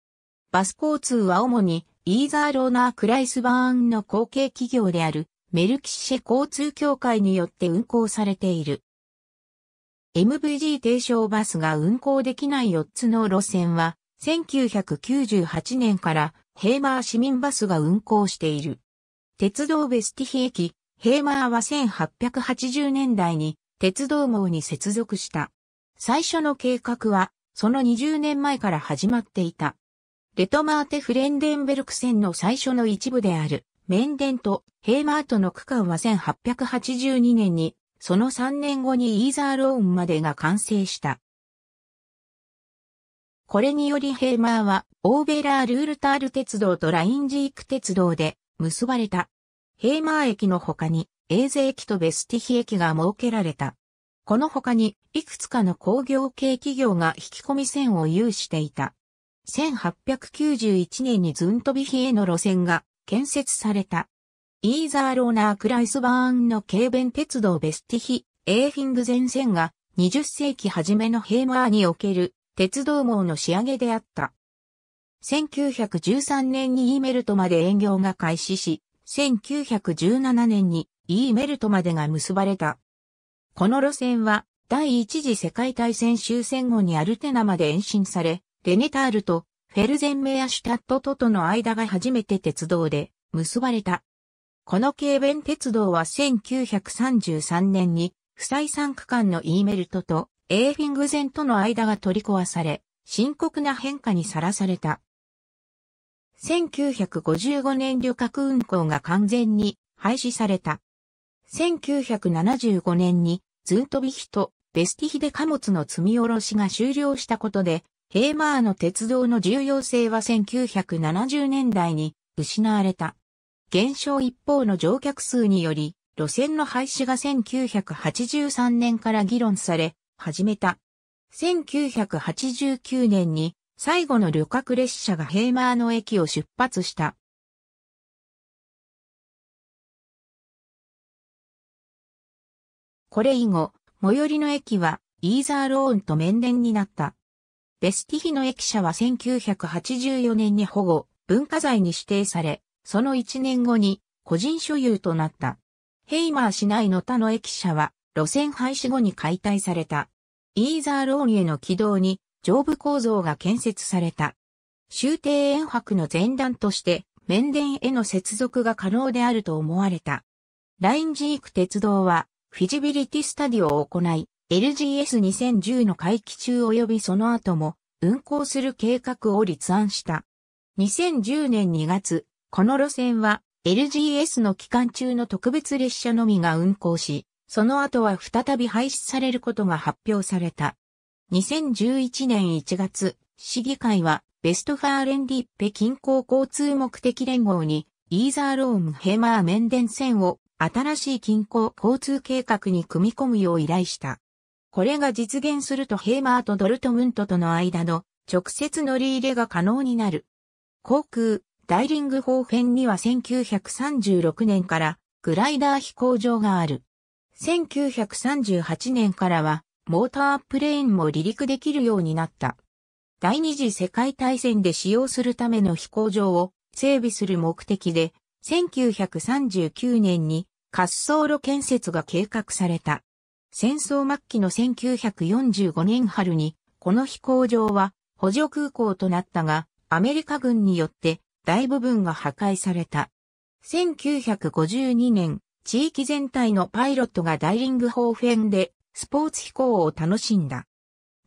バス交通は主にイーザーローナー・クライスバーンの後継企業であるメルキッシェ交通協会によって運行されている。MVG 提唱バスが運行できない4つの路線は、1998年からヘーマー市民バスが運行している。鉄道ベスティヒ駅、ヘーマーは1880年代に鉄道網に接続した。最初の計画は、その20年前から始まっていた。レトマーテ・フレンデンベルク線の最初の一部である、メンデンとヘーマーとの区間は1882年に、その3年後にイーザーローンまでが完成した。これによりヘーマーは、オーベラー・ルールタール鉄道とラインジーク鉄道で結ばれた。ヘイマー駅の他に、エーゼ駅とベスティヒ駅が設けられた。この他に、いくつかの工業系企業が引き込み線を有していた。1891年にズントビヒへの路線が建設された。イーザーローナー・クライスバーンの軽便鉄道ベスティヒ、エーフィング全線が20世紀初めのヘイマーにおける鉄道網の仕上げであった。1913年にイーメルトまで営業が開始し、1917年に E メルトまでが結ばれた。この路線は第一次世界大戦終戦後にアルテナまで延伸され、レネタールとフェルゼンメアシュタットととの間が初めて鉄道で結ばれた。この軽便鉄道は1933年に不採算区間の E メルトとエーフィングゼンとの間が取り壊され、深刻な変化にさらされた。1955年旅客運行が完全に廃止された。1975年にズートビヒとベスティヒで貨物の積み下ろしが終了したことで、ヘーマーの鉄道の重要性は1970年代に失われた。減少一方の乗客数により、路線の廃止が1983年から議論され、始めた。1989年に最後の旅客列車がヘイマーの駅を出発した。これ以後、最寄りの駅はイーザーローンと面連になった。ベスティヒの駅舎は1984年に保護、文化財に指定され、その1年後に個人所有となった。ヘイマー市内の他の駅舎は路線廃止後に解体された。イーザーローンへの軌道に上部構造が建設された。終庭円博の前段として、面電への接続が可能であると思われた。ラインジーク鉄道は、フィジビリティスタディを行い、LGS2010 の会期中及びその後も、運行する計画を立案した。2010年2月、この路線は LGS の期間中の特別列車のみが運行し、その後は再び廃止されることが発表された。2011年1月、市議会はベストファーレン・リッペ近郊交通目的連合にイーザーローム・ヘマー・メンデン線を新しい近郊交通計画に組み込むよう依頼した。これが実現するとヘーマーとドルトムントとの間の直接乗り入れが可能になる。航空、ダイリング方編には1936年からグライダー飛行場がある。1938年からはモータープレーンも離陸できるようになった。第二次世界大戦で使用するための飛行場を整備する目的で、1939年に滑走路建設が計画された。戦争末期の1945年春に、この飛行場は補助空港となったが、アメリカ軍によって大部分が破壊された。1952年、地域全体のパイロットがダイリングホーフェンでスポーツ飛行を楽しんだ。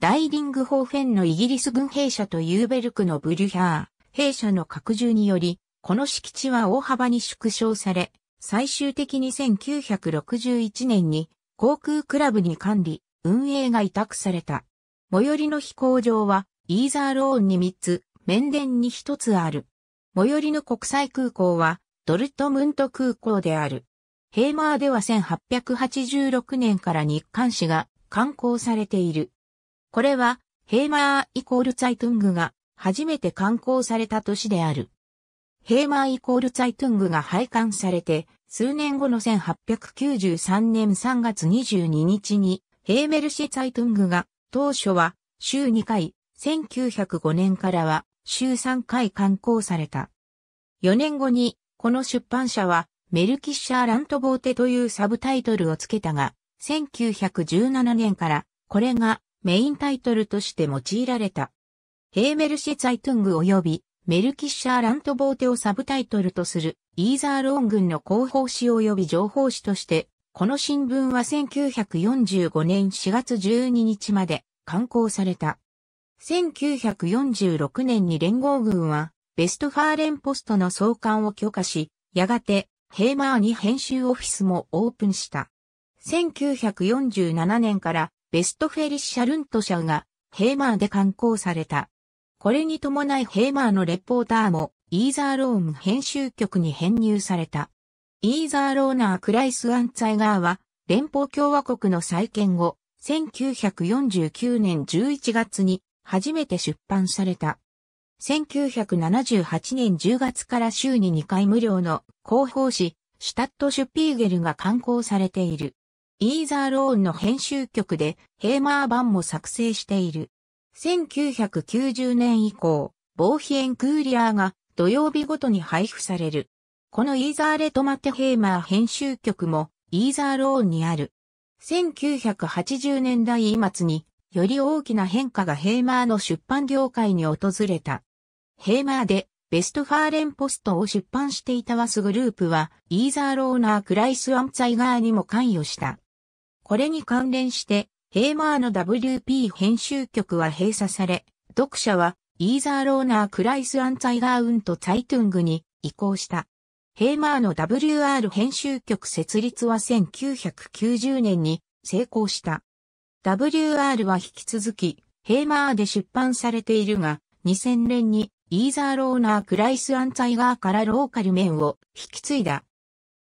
ダイリングホーフェンのイギリス軍兵舎とユーベルクのブリュヒャー、兵舎の拡充により、この敷地は大幅に縮小され、最終的に1961年に航空クラブに管理、運営が委託された。最寄りの飛行場は、イーザーローンに3つ、面電に1つある。最寄りの国際空港は、ドルトムント空港である。ヘイマーでは1886年から日刊誌が刊行されている。これは、ヘイマーイコールツァイトゥングが初めて刊行された年である。ヘイマーイコールツァイトゥングが廃刊されて、数年後の1893年3月22日に、ヘーメルシツァイトゥングが当初は週2回、1905年からは週3回刊行された。4年後に、この出版社はメルキッシャー・ラントボーテというサブタイトルをつけたが、1917年からこれがメインタイトルとして用いられた。ヘーメルシェ・ツアイトゥング及びメルキッシャー・ラントボーテをサブタイトルとするイーザーローン軍の広報誌及び情報誌として、この新聞は1945年4月12日まで刊行された。1946年に連合軍はベストファーレンポストの創刊を許可し、やがてヘイマーに編集オフィスもオープンした。1947年からベストフェリッシャルント社がヘイマーで刊行された。これに伴いヘイマーのレポーターもイーザーローン編集局に編入された。イーザーローナー・クライス・アンツァイガーは連邦共和国の再建後、1949年11月に初めて出版された。1978年10月から週に2回無料の広報誌、シュタット・シュピーゲルが刊行されている。イーザーローンの編集局でヘーマー版も作成している。1990年以降、ボーヒエン・クーリアーが土曜日ごとに配布される。このイーザーレトマテヘーマー編集局もイーザーローンにある。1980年代末により大きな変化がヘーマーの出版業界に訪れた。ヘーマーでベストファーレンポストを出版していたワスグループは、イーザーローナー・クライス・アンツァイガーにも関与した。これに関連して、ヘーマーの WP 編集局は閉鎖され、読者は、イーザーローナー・クライス・アンツァイガー・ウント・ツァイトゥングに移行した。ヘーマーの WR 編集局設立は1990年に成功した。WR は引き続き、ヘーマーで出版されているが、2000年にイーザーローナー・クライス・アンツァイガーからローカル面を引き継いだ。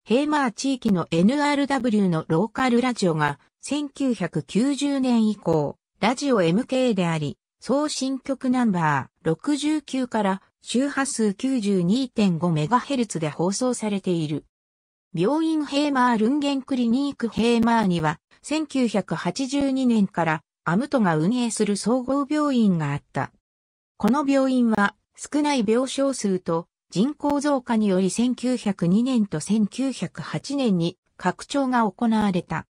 ヘイマー地域の NRW のローカルラジオが1990年以降、ラジオ MK であり、送信局ナンバー69から周波数 92.5MHz で放送されている。病院ヘイマー・ルンゲンクリニークヘイマーには、1982年からアムトが運営する総合病院があった。この病院は少ない病床数と人口増加により1902年と1908年に拡張が行われた。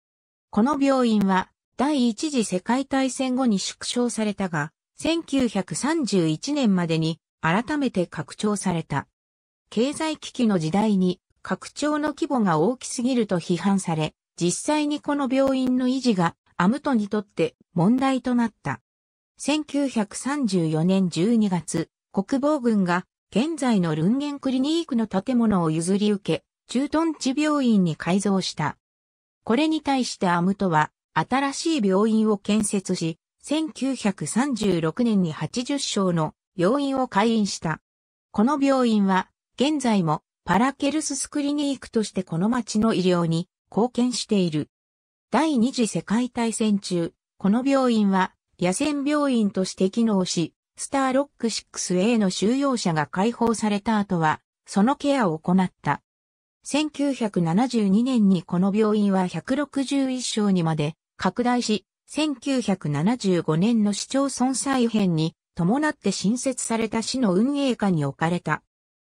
この病院は第一次世界大戦後に縮小されたが、1931年までに改めて拡張された。経済危機の時代に拡張の規模が大きすぎると批判され、実際にこの病院の維持がアムトにとって問題となった。1934年12月、国防軍が現在のルンゲンクリニークの建物を譲り受け、駐屯地病院に改造した。これに対してアムトは新しい病院を建設し、1936年に80床の病院を開院した。この病院は現在もパラケルススクリニークとしてこの町の医療に貢献している。第二次世界大戦中、この病院は野戦病院として機能し、スターロック 6A の収容者が解放された後は、そのケアを行った。1972年にこの病院は161床にまで拡大し、1975年の市町村再編に伴って新設された市の運営下に置かれた。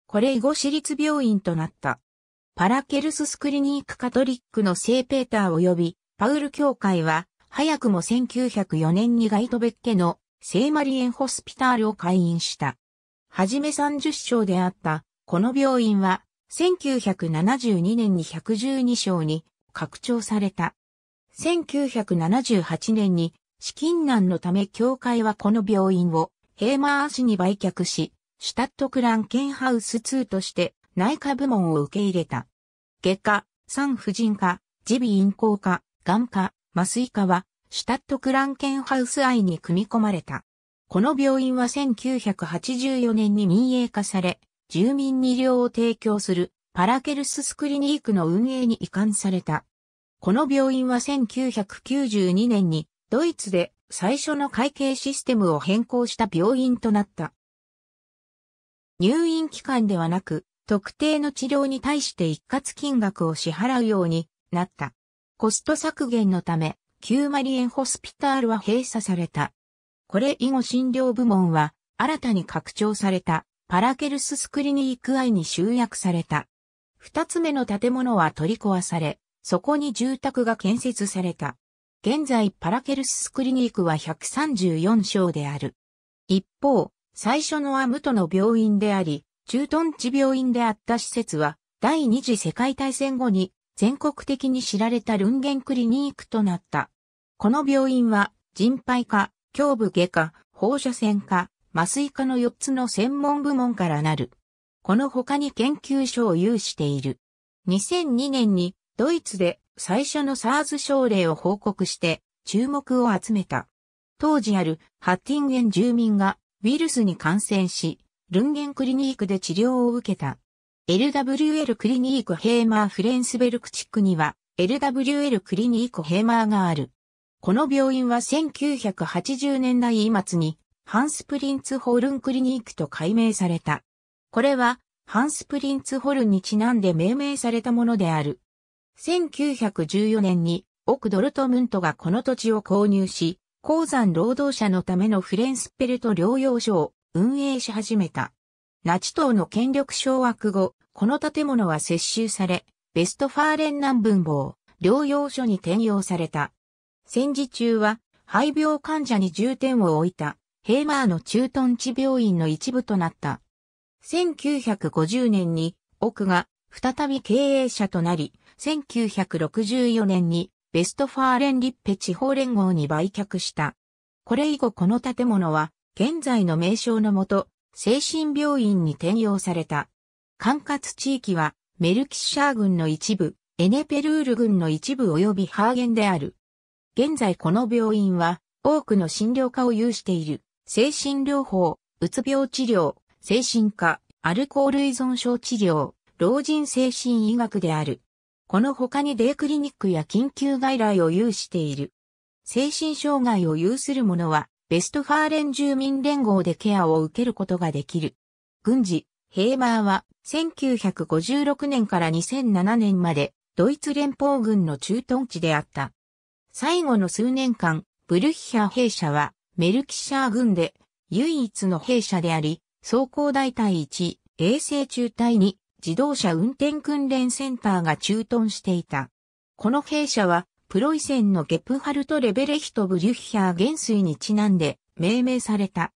これ以後私立病院となった。パラケルススクリニークカトリックの聖ペーター及びパウル教会は、早くも1904年にガイトベッケの聖マリエンホスピタールを開院した。はじめ30床であった、この病院は、1972年に112床に拡張された。1978年に資金難のため教会はこの病院をヘーマー氏に売却し、シュタットクランケンハウス2として内科部門を受け入れた。外科、産婦人科、耳鼻咽喉科、眼科、麻酔科はシュタットクランケンハウス愛に組み込まれた。この病院は1984年に民営化され、住民に医療を提供するパラケルススクリニークの運営に移管された。この病院は1992年にドイツで最初の会計システムを変更した病院となった。入院期間ではなく、特定の治療に対して一括金額を支払うようになった。コスト削減のため、旧マリエンホスピタールは閉鎖された。これ以後診療部門は新たに拡張されたパラケルススクリニーク愛に集約された。二つ目の建物は取り壊され、そこに住宅が建設された。現在パラケルススクリニークは134床である。一方、最初のアムトの病院であり、駐屯地病院であった施設は、第二次世界大戦後に全国的に知られたルンゲンクリニークとなった。この病院は、人肺科、胸部外科、放射線科、麻酔科の4つの専門部門からなる。この他に研究所を有している。2002年にドイツで最初の SARS 症例を報告して注目を集めた。当時あるハッティンゲン住民がウイルスに感染し、ルンゲンクリニークで治療を受けた。LWL クリニークヘーマーフレンスベルク地区には LWL クリニークヘーマーがある。この病院は1980年代末にハンスプリンツホルンクリニックと改名された。これはハンスプリンツホルンにちなんで命名されたものである。1914年に奥ドルトムントがこの土地を購入し、鉱山労働者のためのフレンスペルト療養所を運営し始めた。ナチ党の権力掌握後、この建物は接収され、ベストファーレン南文房療養所に転用された。戦時中は肺病患者に重点を置いたヘイマーの駐屯地病院の一部となった。1950年に奥が再び経営者となり、1964年にベストファーレンリッペ地方連合に売却した。これ以後この建物は現在の名称のもと精神病院に転用された。管轄地域はメルキッシャー郡の一部、エネペルール郡の一部及びハーゲンである。現在この病院は多くの診療科を有している。精神療法、うつ病治療、精神科、アルコール依存症治療、老人精神医学である。この他にデイクリニックや緊急外来を有している。精神障害を有する者は、ベストファーレン住民連合でケアを受けることができる。軍事、ヘーマーは、1956年から2007年まで、ドイツ連邦軍の駐屯地であった。最後の数年間、ブルッヒャー兵舎はメルキシャー軍で唯一の兵舎であり、装甲大隊1、衛星中隊2、自動車運転訓練センターが駐屯していた。この兵舎は、プロイセンのゲプハルト・レベレヒト・ブリュッヒャー元帥にちなんで命名された。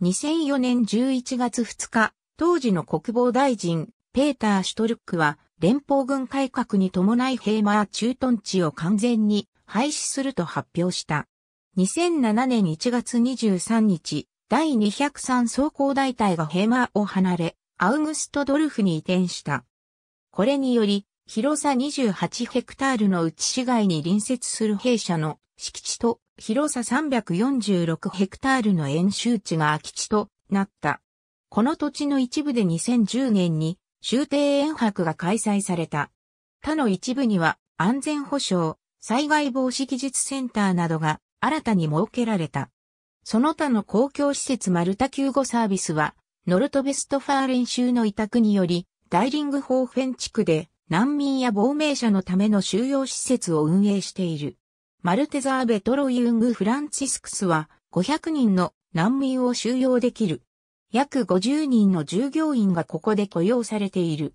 2004年11月2日、当時の国防大臣、ペーター・シュトルックは、連邦軍改革に伴いヘーマー駐屯地を完全に廃止すると発表した。2007年1月23日、第203走行大隊がヘマを離れ、アウグストドルフに移転した。これにより、広さ28ヘクタールの内市街に隣接する弊社の敷地と広さ346ヘクタールの演習地が空き地となった。この土地の一部で2010年に終定園博が開催された。他の一部には安全保障、災害防止技術センターなどが新たに設けられた。その他の公共施設マルタ救護サービスは、ノルトベストファーレン州の委託により、ダイリングホーフェン地区で難民や亡命者のための収容施設を運営している。マルテザーベトロユング・フランチスクスは500人の難民を収容できる。約50人の従業員がここで雇用されている。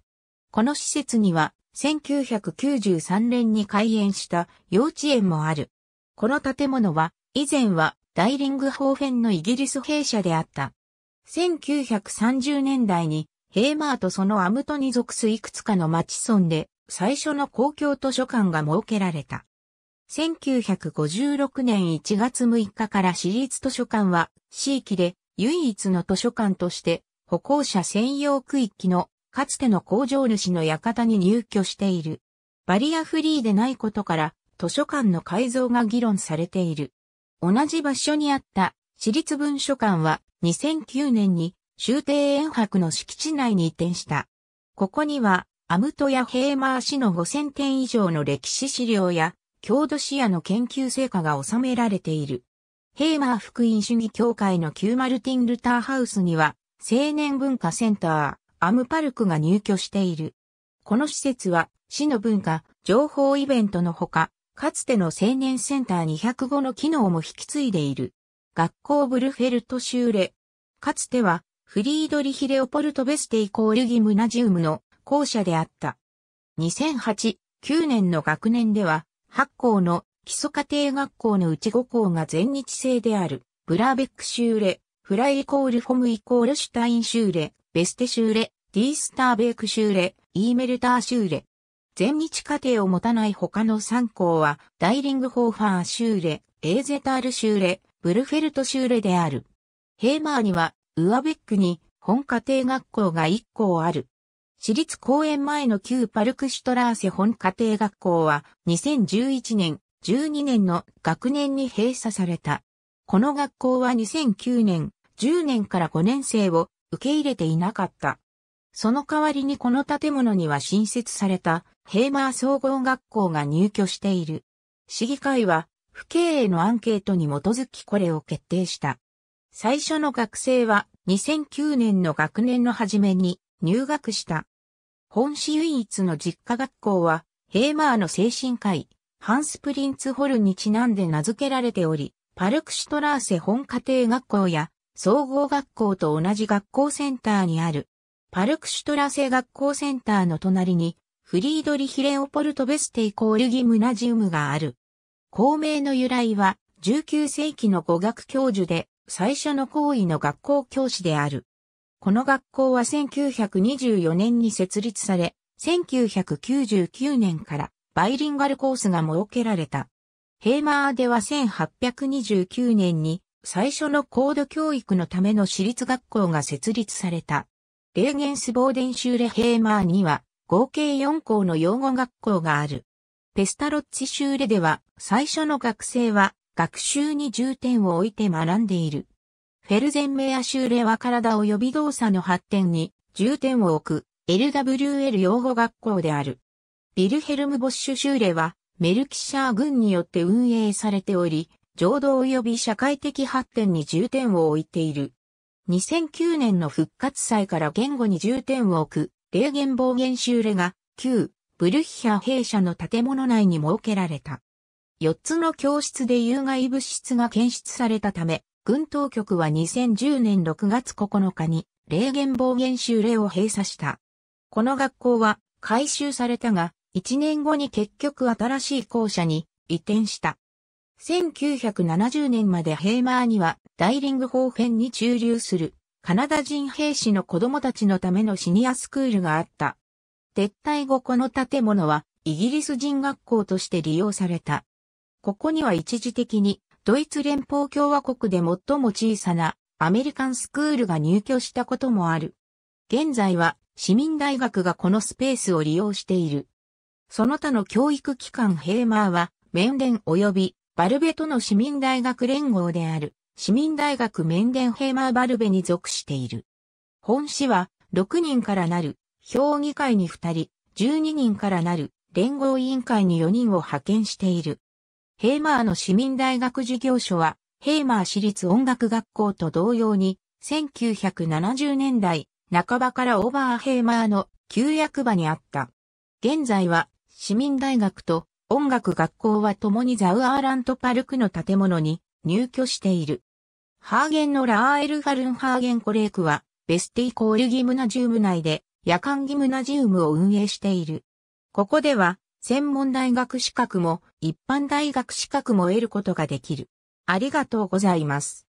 この施設には1993年に開園した幼稚園もある。この建物は以前はダイリングホーフェンのイギリス兵舎であった。1930年代にヘイマーとそのアムトに属すいくつかの町村で最初の公共図書館が設けられた。1956年1月6日から市立図書館は地域で唯一の図書館として歩行者専用区域のかつての工場主の館に入居している。バリアフリーでないことから、図書館の改造が議論されている。同じ場所にあった私立文書館は2009年に終庭園博の敷地内に移転した。ここにはアムトやヘーマー氏の5000点以上の歴史資料や郷土史やの研究成果が収められている。ヘーマー福音主義協会の旧マルティン・ルターハウスには青年文化センター、アムパルクが入居している。この施設は、市の文化、情報イベントのほか、かつての青年センター205の機能も引き継いでいる。学校ブルフェルト修ュかつては、フリードリヒ・レオポルト・ベステイ・コールギムナジウムの校舎であった。2008、9年の学年では、8校の基礎家庭学校のうち5校が全日制である、ブラーベック・修ュフライ・イコール・フォム・イコール・シュタイン・修ュベステシューレ、ディースターベークシューレ、イーメルターシューレ。全日課程を持たない他の3校は、ダイリングホーファーシューレ、エーゼタールシューレ、ブルフェルトシューレである。ヘーマーには、ウアベックに、本家庭学校が1校ある。私立公園前の旧パルクシュトラーセ本家庭学校は、2011年、12年の学年に閉鎖された。この学校は2009年、10年から5年生を受け入れていなかった。その代わりにこの建物には新設されたヘイマー総合学校が入居している。市議会は、府警へのアンケートに基づきこれを決定した。最初の学生は2009年の学年の初めに入学した。本市唯一の実家学校は、ヘイマーの精神科医、ハンス・プリンツホルにちなんで名付けられており、パルクシュトラーセ本家庭学校や総合学校と同じ学校センターにある、パルクシュトラセ学校センターの隣に、フリードリヒ・レオポルト・ベステイ・コールギ・ムナジウムがある。校名の由来は、19世紀の語学教授で、最初の行為の学校教師である。この学校は1924年に設立され、1999年からバイリンガルコースが設けられた。ヘーマーでは1829年に最初の高度教育のための私立学校が設立された。レーゲンスボーデンシューレヘーマーには合計4校の養護学校がある。ペスタロッチシューレでは最初の学生は学習に重点を置いて学んでいる。フェルゼンメアシューレは体及び動作の発展に重点を置く LWL 養護学校である。ビルヘルム・ボッシュシューレはメルキシャー軍によって運営されており、浄土及び社会的発展に重点を置いている。2009年の復活祭から言語に重点を置く、霊言暴言集例が、旧、ブルッヒャ弊社の建物内に設けられた。4つの教室で有害物質が検出されたため、軍当局は2010年6月9日に、霊言暴言集例を閉鎖した。この学校は改修されたが、1年後に結局新しい校舎に移転した。1970年までヘイマーにはダイリング方編に駐留するカナダ人兵士の子供たちのためのシニアスクールがあった。撤退後この建物はイギリス人学校として利用された。ここには一時的にドイツ連邦共和国で最も小さなアメリカンスクールが入居したこともある。現在は市民大学がこのスペースを利用している。その他の教育機関ヘーマーは面電及びバルベとの市民大学連合である、市民大学メンデンヘーマーバルベに属している。本市は、6人からなる、評議会に2人、12人からなる、連合委員会に4人を派遣している。ヘーマーの市民大学事業所は、ヘーマー市立音楽学校と同様に、1970年代半ばからオーバーヘーマーの旧役場にあった。現在は、市民大学と音楽学校は共にザウアーラントパルクの建物に入居している。ハーゲンのラーエル・ファルンハーゲンコレークは、ベスティコールギムナジウム内で夜間ギムナジウムを運営している。ここでは、専門大学資格も一般大学資格も得ることができる。ありがとうございます。